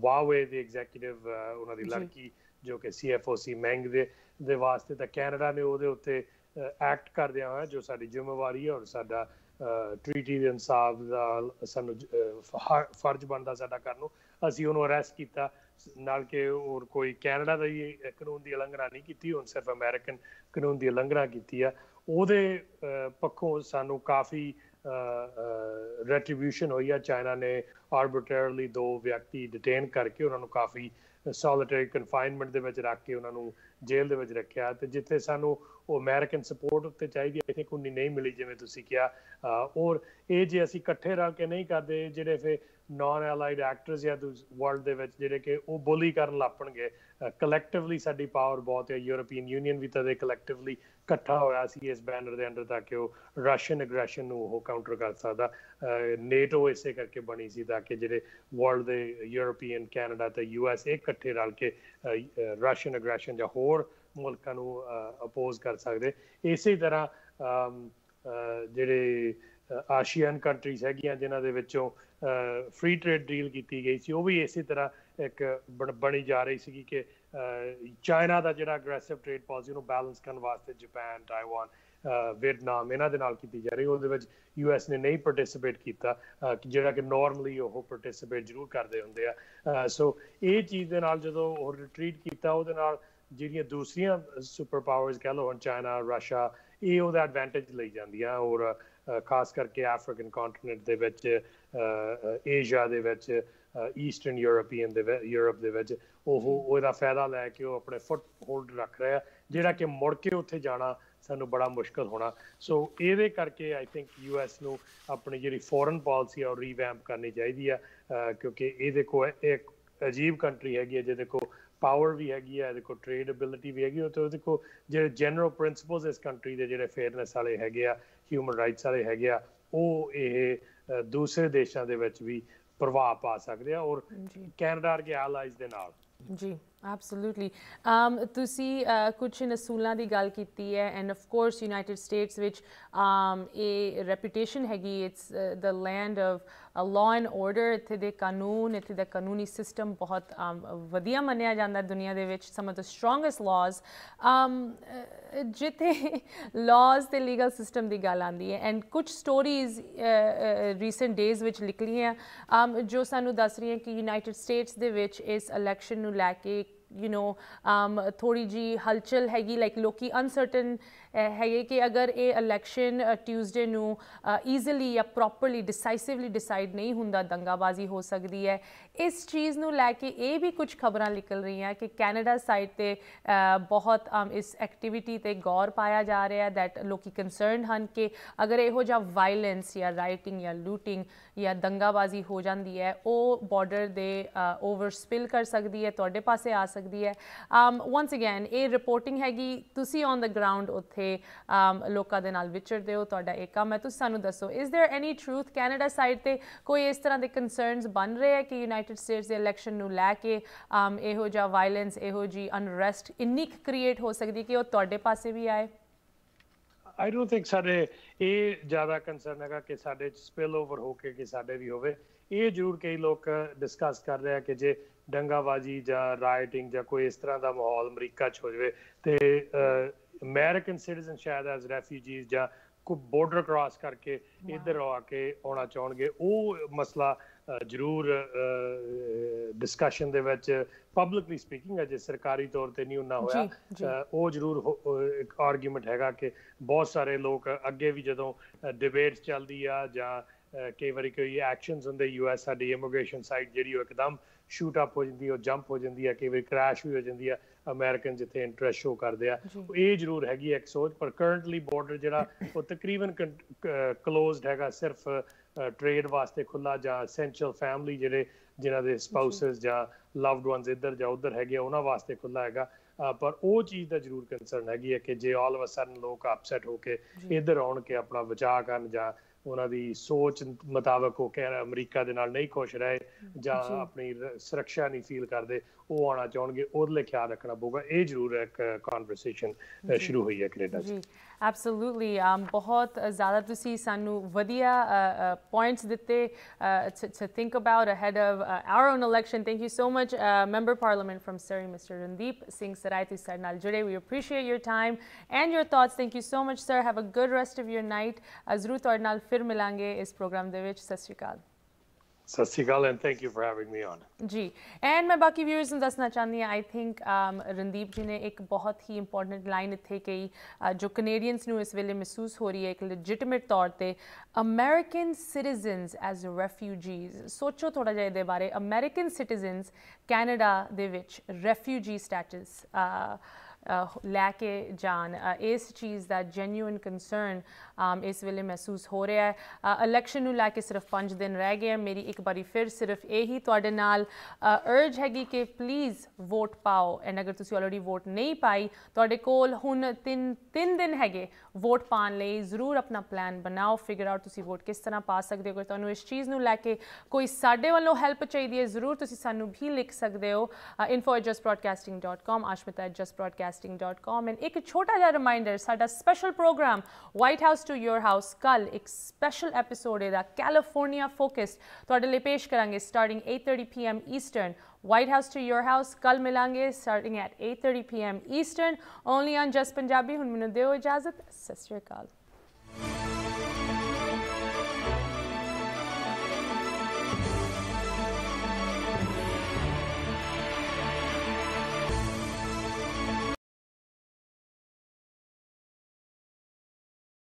ਵਾਵੇ ਦੇ ਐਗਜ਼ੀਕਿਟਿਵ ਉਹਨਾਂ ਦੀ ਲੜਕੀ ਜੋ ਕਿ ਸੀਐਫਓਸੀ ਮੈਂਗ ਦੇ ਦੇ ਵਾਸਤੇ ਤਾਂ ਕੈਨੇਡਾ ਨੇ ਉਹਦੇ ਉੱਤੇ ਐਕਟ ਕਰਦਿਆਂ ਹੋਇਆ ਜੋ ਸਾਡੀ ਜ਼ਿੰਮੇਵਾਰੀ ਹੈ ਔਰ ਸਾਡਾ ਟ੍ਰੀਟੀ ਦੇ ਇਨਸਾਫ ਦਾ ਸਾਨੂੰ ਫਰਜ਼ ਬਣਦਾ ਸਾਡਾ ਕਰਨ ਨੂੰ ਅਸੀਂ ਉਹਨੂੰ ਅਰੈਸਟ ਕੀਤਾ ਨਾਲ ਕਿ ਹੋਰ ਕੋਈ ਕੈਨੇਡਾ ਦਾ ਹੀ ਕਾਨੂੰਨ ਦੀ ਉਲੰਘਣਾ ਨਹੀਂ ਕੀਤੀ ਹੁਣ ਸਿਰਫ ਅਮਰੀਕਨ ਕਾਨੂੰਨ ਦੀ ਉਲੰਘਣਾ ਕੀਤੀ ਆ ਉਹਦੇ ਪੱਖੋਂ ਸਾਨੂੰ ਕਾਫੀ ਰੈਟ੍ਰਿਬਿਊਸ਼ਨ ਹੋਈ ਆ ਚਾਈਨਾ ਨੇ ਆਰਬਿਟਰਲੀ ਦੋ ਵਿਅਕਤੀ ਡਿਟੇਨ ਕਰਕੇ ਉਹਨਾਂ ਨੂੰ ਕਾਫੀ ਸੋਲਿਟਰੀ ਕਨਫਾਈਨਮੈਂਟ ਦੇ ਵਿੱਚ ਰੱਖ ਕੇ ਉਹਨਾਂ ਨੂੰ ਜੇਲ੍ਹ ਦੇ ਵਿੱਚ ਰੱਖਿਆ ਤੇ ਜਿੱਥੇ ਸਾਨੂੰ ਉਹ ਅਮਰੀਕਨ ਸਪੋਰਟ ਉੱਤੇ ਚਾਹੀਦੀ ਆਈ ਥਿੰਕ ਉਨੀ ਨਹੀਂ ਮਿਲੀ ਜਿਵੇਂ ਤੁਸੀਂ ਕਿਹਾ ਔਰ ਇਹ ਜੇ ਅਸੀਂ ਇਕੱਠੇ ਰਲ ਕੇ ਨਹੀਂ ਕਰਦੇ ਜਿਹੜੇ ਫੇ ਨਾਨ ਅਲਾਈਡ ਐਕਟਰਸ ਜਾਂ ਦੂਸ ਵਰਲਡ ਦੇ ਵਿੱਚ ਜਿਹੜੇ ਕਿ ਉਹ ਬੋਲੀ ਕਰਨ ਲੱਪਣਗੇ ਕਲੈਕਟਿਵਲੀ ਸਾਡੀ ਪਾਵਰ ਬਹੁਤ ਹੈ ਯੂਰਪੀਅਨ ਯੂਨੀਅਨ ਵੀ ਤਾਂ ਦੇ ਕਲੈਕਟਿਵਲੀ ਇਕੱਠਾ ਹੋਇਆ ਸੀ ਇਸ ਬੈਨਰ ਦੇ ਅੰਦਰ ਤਾਂ ਕਿ ਉਹ ਰਸ਼ੀਅਨ ਐਗਰੈਸ਼ਨ ਨੂੰ ਉਹ ਕਾਊਂਟਰ ਕਰ ਸਕਦਾ ਨੇਟੋ ਇਸੇ ਕਰਕੇ ਬਣੀ ਸੀ ਤਾਂ ਕਿ ਜਿਹੜੇ ਵਰਲਡ ਦੇ ਯੂਰਪੀਅਨ ਕੈਨੇਡਾ ਤੇ ਯੂਐਸ ਇਕੱਠੇ ਰਲ ਕੇ ਰਸ਼ੀਅਨ ਐਗਰੈਸ਼ਨ ਜਾਂ ਹੋਰ ਮੁਲਕਾਂ ਨੂੰ ਅਪੋਜ਼ ਕਰ ਸਕਦੇ ਇਸੇ ਤਰ੍ਹਾਂ ਜਿਹੜੇ ਆਸ਼ੀਅਨ ਕੰਟਰੀਜ਼ ਹੈਗੀਆਂ ਜਿਨ੍ਹਾਂ ਦੇ ਵਿੱਚੋਂ ਫ੍ਰੀ ਟ੍ਰੇਡ ਡੀਲ ਕੀਤੀ ਗਈ ਸੀ ਉਹ ਵੀ ਇਸੇ ਤਰ੍ਹਾਂ ਇੱਕ ਬਣੀ ਜਾ ਰਹੀ ਸੀ ਕਿ ਚਾਈਨਾ ਦਾ ਜਿਹੜਾ ਅਗਰੈਸਿਵ ਟ੍ਰੇਡ ਪਾਲਿਸੀ ਨੂੰ ਬੈਲੈਂਸ ਕਰਨ ਵਾਸਤੇ ਜਾਪਾਨ ਟਾਈਵਾਨ ਵੀਅਤਨਾਮ ਇਹਨਾਂ ਦੇ ਨਾਲ ਕੀਤੀ ਜਾ ਰਹੀ ਉਹਦੇ ਵਿੱਚ ਯੂਐਸ ਨੇ ਨਹੀਂ ਪਾਰਟਿਸਿਪੇਟ ਕੀਤਾ ਜਿਹੜਾ ਕਿ ਨਾਰਮਲੀ ਉਹ ਪਾਰਟਿਸਿਪੇਟ ਜ਼ਰੂਰ ਕਰਦੇ ਹੁੰਦੇ ਆ ਸੋ ਇਹ ਚੀਜ਼ ਦੇ ਨਾਲ ਜਦੋਂ ਉਹ ਰਿਟਰੀਟ ਕੀਤਾ ਉਹਦੇ ਨਾਲ ਜਿਹੜੀਆਂ ਦੂਸਰੀਆਂ ਸੁਪਰ ਪਾਵਰਸ ਕਹ ਲੋ ਚਾਈਨਾ ਰਸ਼ੀਆ ਇਹ ਉਹਦਾ ਐਡਵਾਂਟੇਜ ਲਈ ਜਾਂਦੀਆਂ ਔਰ ਖਾਸ ਕਰਕੇ ਅਫਰੀਕਨ ਕੰਟੀਨੈਂਟ ਦੇ ਵਿੱਚ ਏਸ਼ੀਆ ਦੇ ਵਿੱਚ ਈਸਟਰਨ ਯੂਰੋਪੀਅਨ ਦੇ ਯੂਰਪ ਦੇ ਵਿੱਚ ਉਹ ਉਹਦਾ ਫਾਇਦਾ ਲੈ ਕੇ ਉਹ ਆਪਣੇ ਫੁੱਟ ਹੋਲਡ ਰੱਖ ਰਿਹਾ ਜਿਹੜਾ ਕਿ ਮੁੜ ਕੇ ਉੱਥੇ ਜਾਣਾ ਸਾਨੂੰ ਬੜਾ ਮੁਸ਼ਕਲ ਹੋਣਾ ਸੋ ਇਹਦੇ ਕਰਕੇ ਆਈ ਥਿੰਕ ਯੂ ਐਸ ਨੂੰ ਆਪਣੀ ਜਿਹੜੀ ਫੋਰਨ ਪਾਲਿਸੀ ਆ ਰੀਵੈਂਪ ਕਰਨੀ ਚਾਹੀਦੀ ਆ ਕਿਉਂਕਿ ਇਹ ਦੇਖੋ ਇੱਕ ਅਜੀਬ ਕੰਟਰੀ ਹੈਗੀ ਹੈ ਜਿਹਦੇ ਕੋ ਪਾਵਰ ਵੀ ਹੈਗੀ ਹੈ ਦੇਖੋ ਟ੍ਰੇਡ ਅਬਿਲਿਟੀ ਵੀ ਹੈਗੀ ਉਹ ਤੇ ਦੇਖੋ ਜਿਹੜੇ ਜਨਰਲ ਪ੍ਰਿੰਸੀਪਲਸ ਇਸ ਕੰਟਰੀ ਦੇ ਜਿਹੜੇ ਫੇਅਰਨੈਸ ਵਾਲੇ ਹੈਗੇ ਆ ਹਿਊਮਨ ਰਾਈਟਸ ਵਾਲੇ ਹੈਗੇ ਆ ਉਹ ਇਹ ਦੂਸਰੇ ਦੇਸ਼ਾਂ ਦੇ ਵਿੱਚ ਵੀ ਪ੍ਰਭਾਵ ਪਾ ਸਕਦੇ ਆ ਔਰ ਕੈਨੇਡਾ ਵਰਗੇ ਆਲਾਈਜ਼ ਦੇ ਨਾਲ
ਜੀ ਐਬਸੋਲੂਟਲੀ ਅਮ um, ਤੁਸੀਂ ਕੁਝ ਨਸੂਲਾਂ ਦੀ ਗੱਲ ਕੀਤੀ ਹੈ and of course United States ਵਿੱਚ ਅਮ um, ਇਹ ਰੈਪਿਊਟੇਸ਼ਨ ਹੈਗੀ it's the land of a law and order ਇੱਥੇ ਦੇ ਕਾਨੂੰਨ ਇੱਥੇ ਦਾ ਕਾਨੂੰਨੀ ਸਿਸਟਮ ਬਹੁਤ ਵਧੀਆ ਮੰਨਿਆ ਜਾਂਦਾ ਦੁਨੀਆ ਦੇ ਵਿੱਚ ਸਮ ਆਫ ਦ ਸਟਰੋਂਗੈਸਟ ਲਾਜ਼ ਅਮ ਜਿੱਥੇ ਲਾਜ਼ ਤੇ ਲੀਗਲ ਸਿਸਟਮ ਦੀ ਗੱਲ ਆਂਦੀ ਹੈ ਐਂਡ ਕੁਝ ਸਟੋਰੀਜ਼ ਰੀਸੈਂਟ ਡੇਜ਼ ਵਿੱਚ ਨਿਕਲੀਆਂ ਅਮ ਜੋ ਸਾਨੂੰ ਦੱਸ ਰਹੀਆਂ ਕਿ ਯੂਨਾਈਟਿਡ ਸਟੇਟਸ ਦੇ ਵਿੱਚ ਇਸ ਇਲੈਕਸ਼ਨ ਨੂੰ ਲੈ ਕੇ you know um thodi ji halchal hai like loki uncertain ਹੈਗੇ ਕਿ ਅਗਰ ਇਹ ਇਲੈਕਸ਼ਨ ਟਿਊਜ਼ਡੇ ਨੂੰ ਈਜ਼ੀਲੀ ਜਾਂ ਪ੍ਰੋਪਰਲੀ ਡਿਸਾਈਸਿਵਲੀ ਡਿਸਾਈਡ ਨਹੀਂ ਹੁੰਦਾ ਦੰਗਾਬਾਜ਼ੀ ਹੋ ਸਕਦੀ ਹੈ ਇਸ ਚੀਜ਼ ਨੂੰ ਲੈ ਕੇ ਇਹ ਵੀ ਕੁਝ ਖਬਰਾਂ ਨਿਕਲ ਰਹੀਆਂ ਕਿ ਕੈਨੇਡਾ ਸਾਈਡ ਤੇ ਬਹੁਤ ਇਸ ਐਕਟੀਵਿਟੀ ਤੇ ਗੌਰ ਪਾਇਆ ਜਾ ਰਿਹਾ ਹੈ ਥੈਟ ਲੋਕੀ ਕਨਸਰਨਡ ਹਨ ਕਿ ਅਗਰ ਇਹੋ ਜਿਹਾ ਵਾਇਲੈਂਸ ਜਾਂ ਰਾਈਟਿੰਗ ਜਾਂ ਲੂਟਿੰਗ ਜਾਂ ਦੰਗਾਬਾਜ਼ੀ ਹੋ ਜਾਂਦੀ ਹੈ ਉਹ ਬਾਰਡਰ ਦੇ ਓਵਰ ਸਪਿਲ ਕਰ ਸਕਦੀ ਹੈ ਤੁਹਾਡੇ ਪਾਸੇ ਆ ਸਕਦੀ ਹੈ um ਵਾਂਸ ਅਗੇਨ ਇਹ ਰਿਪੋਰਟਿੰਗ ਹੈਗੀ ਤੁਸੀਂ ਔਨ ਦਾ ਗਰਾਊਂਡ ਉੱਥੇ ਇੱਥੇ ਲੋਕਾਂ ਦੇ ਨਾਲ ਵਿਚਰਦੇ ਹੋ ਤੁਹਾਡਾ ਇਹ ਕੰਮ ਹੈ ਤੁਸੀਂ ਸਾਨੂੰ ਦੱਸੋ is there any truth Canada side ਤੇ ਕੋਈ ਇਸ ਤਰ੍ਹਾਂ ਦੇ ਕਨਸਰਨਸ ਬਣ ਰਹੇ ਹੈ ਕਿ ਯੂਨਾਈਟਿਡ ਸਟੇਟਸ ਦੇ ਇਲੈਕਸ਼ਨ ਨੂੰ ਲੈ ਕੇ ਇਹੋ ਜਿਹਾ ਵਾਇਲੈਂਸ ਇਹੋ ਜੀ ਅਨਰੈਸਟ ਇੰਨੀ ਕ੍ਰੀਏਟ ਹੋ ਸਕਦੀ ਕਿ ਉਹ ਤੁਹਾਡੇ ਪਾਸੇ ਵੀ ਆਏ
ਆਈ ਡੋਨਟ ਥਿੰਕ ਸਾਡੇ ਇਹ ਜ਼ਿਆਦਾ ਕਨਸਰਨ ਹੈਗਾ ਕਿ ਸਾਡੇ ਸਪਿਲ ਓਵਰ ਹੋ ਕੇ ਕਿ ਸਾਡੇ ਵੀ ਹੋਵੇ ਇਹ ਜ਼ਰੂਰ ਕਈ ਲੋਕ ਡਿਸਕਸ ਕਰ ਰਹੇ ਆ ਕਿ ਜੇ ਡੰਗਾਵਾਜੀ ਜਾਂ ਰਾਈਟਿੰਗ ਜਾਂ ਕੋਈ ਇਸ ਤਰ੍ਹਾਂ ਦਾ ਮਾਹੌਲ ਅਮਰੀਕਾ 'ਚ ਹੋ ਜਾਵੇ ਤੇ ਅਮਰੀਕਨ ਸਿਟੀਜ਼ਨ ਸ਼ਾਇਦ ਐਜ਼ ਰੈਫਿਊਜੀਜ਼ ਜਾਂ ਕੋ ਬਾਰਡਰ ਕ੍ਰਾਸ ਕਰਕੇ ਇੱਧਰ ਆ ਕੇ ਆਉਣਾ ਚਾਹਣਗੇ ਉਹ ਮਸਲਾ ਜ਼ਰੂਰ ਡਿਸਕਸ਼ਨ ਦੇ ਵਿੱਚ ਪਬਲਿਕਲੀ ਸਪੀਕਿੰਗ ਅਜੇ ਸਰਕਾਰੀ ਤੌਰ ਤੇ ਨਹੀਂ ਉਹਨਾਂ ਹੋਇਆ ਉਹ ਜ਼ਰੂਰ ਇੱਕ ਆਰਗੂਮੈਂਟ ਹੈਗਾ ਕਿ ਬਹੁਤ ਸਾਰੇ ਲੋਕ ਅੱਗੇ ਵੀ ਜਦੋਂ ਡਿਬੇਟਸ ਚੱਲਦੀ ਆ ਜਾਂ ਕਈ ਵਾਰੀ ਕੋਈ ਐਕਸ਼ਨਸ ਹੁੰਦੇ ਯੂਐਸ ਸਾਡੀ ਇਮੀਗ੍ਰੇਸ਼ਨ ਸਾਈਡ ਜਿਹੜੀ ਉਹ ਇੱਕਦਮ ਸ਼ੂਟ ਅਪ ਹੋ ਜਾਂਦੀ ਹੈ ਜੰਪ ਹੋ ਜਾਂਦੀ ਹੈ ਕਈ ਵਾਰੀ ਕ੍ਰੈਸ਼ ਵੀ ਹੋ ਜਾਂਦੀ ਹੈ ਅਮਰੀਕਨ ਜਿੱਥੇ ਇੰਟਰਸਟ ਸ਼ੋ ਕਰਦੇ ਆ ਇਹ ਜ਼ਰੂਰ ਹੈਗੀ ਇੱਕ ਸੋਚ ਪਰ ਕਰੰਟਲੀ ਬਾਰਡਰ ਜਿਹੜਾ ਉਹ ਤਕਰੀਬਨ ਕਲੋਜ਼ਡ ਹੈਗਾ ਸਿਰਫ ਟ੍ਰੇਡ ਵਾਸਤੇ ਖੁੱਲਾ ਜਾਂ ਐਸੈਂਸ਼ੀਅਲ ਫੈਮਿਲੀ ਜਿਹੜੇ ਜਿਨ੍ਹਾਂ ਦੇ ਸਪਾਊਸਸ ਜਾਂ ਲਵਡ ਵਨਸ ਇੱਧਰ ਜਾਂ ਉੱਧਰ ਹੈਗੇ ਉਹਨਾਂ ਵਾਸਤੇ ਖੁੱਲਾ ਹੈਗਾ ਪਰ ਉਹ ਚੀਜ਼ ਦਾ ਜ਼ਰੂਰ ਕੰਸਰਨ ਹੈਗੀ ਹੈ ਕਿ ਜੇ ਆਲ ਆਫ ਅ ਸਡਨ ਲੋਕ ਅਪਸੈਟ ਹੋ ਕੇ ਇੱਧਰ ਆਉਣ ਕੇ ਆਪਣਾ ਬਚਾਅ ਕਰਨ ਜਾਂ ਉਹਨਾਂ ਦੀ ਸੋਚ ਮੁਤਾਬਕ ਉਹ ਕਹਿ ਰਹੇ ਅਮਰੀਕਾ ਦੇ ਨਾਲ ਨਹੀਂ ਖੁਸ਼ ਰਹੇ ਜਾਂ ਆਪਣੀ ਸੁਰੱਖਿਆ ਨਹੀਂ ਫੀਲ ਕਰਦੇ ਉਹ ਆਉਣਾ ਚਾਹਣਗੇ ਉਹਦੇ ਲਈ ਖਿਆਲ ਰੱਖਣਾ ਪਊਗਾ ਇਹ ਜ਼ਰੂਰ ਇੱਕ ਕਨਵਰਸੇਸ਼ਨ ਸ਼ੁਰੂ ਹੋਈ ਹੈ ਕੈਨੇਡਾ ਜੀ
ਐਬਸੋਲੂਟਲੀ ਆਮ um, ਬਹੁਤ ਜ਼ਿਆਦਾ ਤੁਸੀਂ ਸਾਨੂੰ ਵਧੀਆ ਪੁਆਇੰਟਸ ਦਿੱਤੇ to think about ahead of our own election thank you so much member parliament from Surrey mister Randeep Singh Sarai ਤੁਸੀਂ ਸਾਡੇ ਨਾਲ ਜੁੜੇ we appreciate your time and your thoughts thank you so much sir have a good rest of your night ਅਜ਼ਰੂਤ ਤੁਹਾਡੇ ਨਾਲ ਫਿਰ ਮਿਲਾਂਗੇ ਇਸ ਪ੍ਰੋਗਰਾਮ ਦੇ ਵਿੱਚ ਸਤਿ ਸ਼੍ਰੀ ਅਕਾਲ
Sasikal and thank you for having me on.
Ji and my बाकी viewers ने दसना चाहनी है I think um, रणदीप जी ने एक बहुत important line थे कि uh, जो Canadians ने इस वेले महसूस हो रही legitimate तौर American citizens as refugees सोचो थोड़ा जाए American citizens Canada दे विच refugee status uh, ਲੈ ਕੇ ਜਾਣ ਇਸ ਚੀਜ਼ ਦਾ ਜੈਨੂਇਨ ਕਨਸਰਨ ਇਸ ਵੇਲੇ ਮਹਿਸੂਸ ਹੋ ਰਿਹਾ ਹੈ ਇਲੈਕਸ਼ਨ ਨੂੰ ਲੈ ਕੇ ਸਿਰਫ 5 ਦਿਨ ਰਹਿ ਗਏ ਮੇਰੀ ਇੱਕ ਵਾਰੀ ਫਿਰ ਸਿਰਫ ਇਹੀ ਤੁਹਾਡੇ ਨਾਲ ਅਰਜ ਹੈਗੀ ਕਿ ਪਲੀਜ਼ ਵੋਟ ਪਾਓ ਐਂਡ ਅਗਰ ਤੁਸੀਂ ਆਲਰੇਡੀ ਵੋਟ ਨਹੀਂ ਪਾਈ ਤੁਹਾਡੇ ਕੋਲ ਹੁਣ ਤਿੰਨ ਤਿੰਨ ਦਿਨ ਹੈਗੇ ਵੋਟ ਪਾਣ ਲਈ ਜ਼ਰੂਰ ਆਪਣਾ ਪਲਾਨ ਬਣਾਓ ਫਿਗਰ ਆਊਟ ਤੁਸੀਂ ਵੋਟ ਕਿਸ ਤਰ੍ਹਾਂ ਪਾ ਸਕਦੇ ਹੋ ਅਗਰ ਤੁਹਾਨੂੰ ਇਸ ਚੀਜ਼ ਨੂੰ ਲੈ ਕੇ ਕੋਈ ਸਾਡੇ ਵੱਲੋਂ ਹੈਲਪ ਚਾਹੀਦੀ ਹੈ ਜ਼ਰੂਰ ਤੁਸੀਂ ਸਾਨੂੰ ਵੀ ਲਿਖ ਸਕਦੇ ਹੋ info@justbroadcasting.com ashmita@justbroadcasting broadcasting.com ਐਂਡ ਇੱਕ ਛੋਟਾ ਜਿਹਾ ਰਿਮਾਈਂਡਰ ਸਾਡਾ special programme White House to your house ਕੱਲ ਇੱਕ ਸਪੈਸ਼ਲ ਐਪੀਸੋਡ ਇਹਦਾ ਕੈਲੀਫੋਰਨੀਆ ਫੋਕਸਡ ਤੁਹਾਡੇ ਲਈ ਪੇਸ਼ ਕਰਾਂਗੇ starting 8:30 PM eastern White House to your house ਕੱਲ ਮਿਲਾਂਗੇ starting at 8:30 PM eastern only on Jus Punjabi ਹੁਣ ਮੈਨੂੰ ਦਿਓ ਇਜਾਜ਼ਤ ਸਤਿ ਸ਼੍ਰੀ ਅਕਾਲ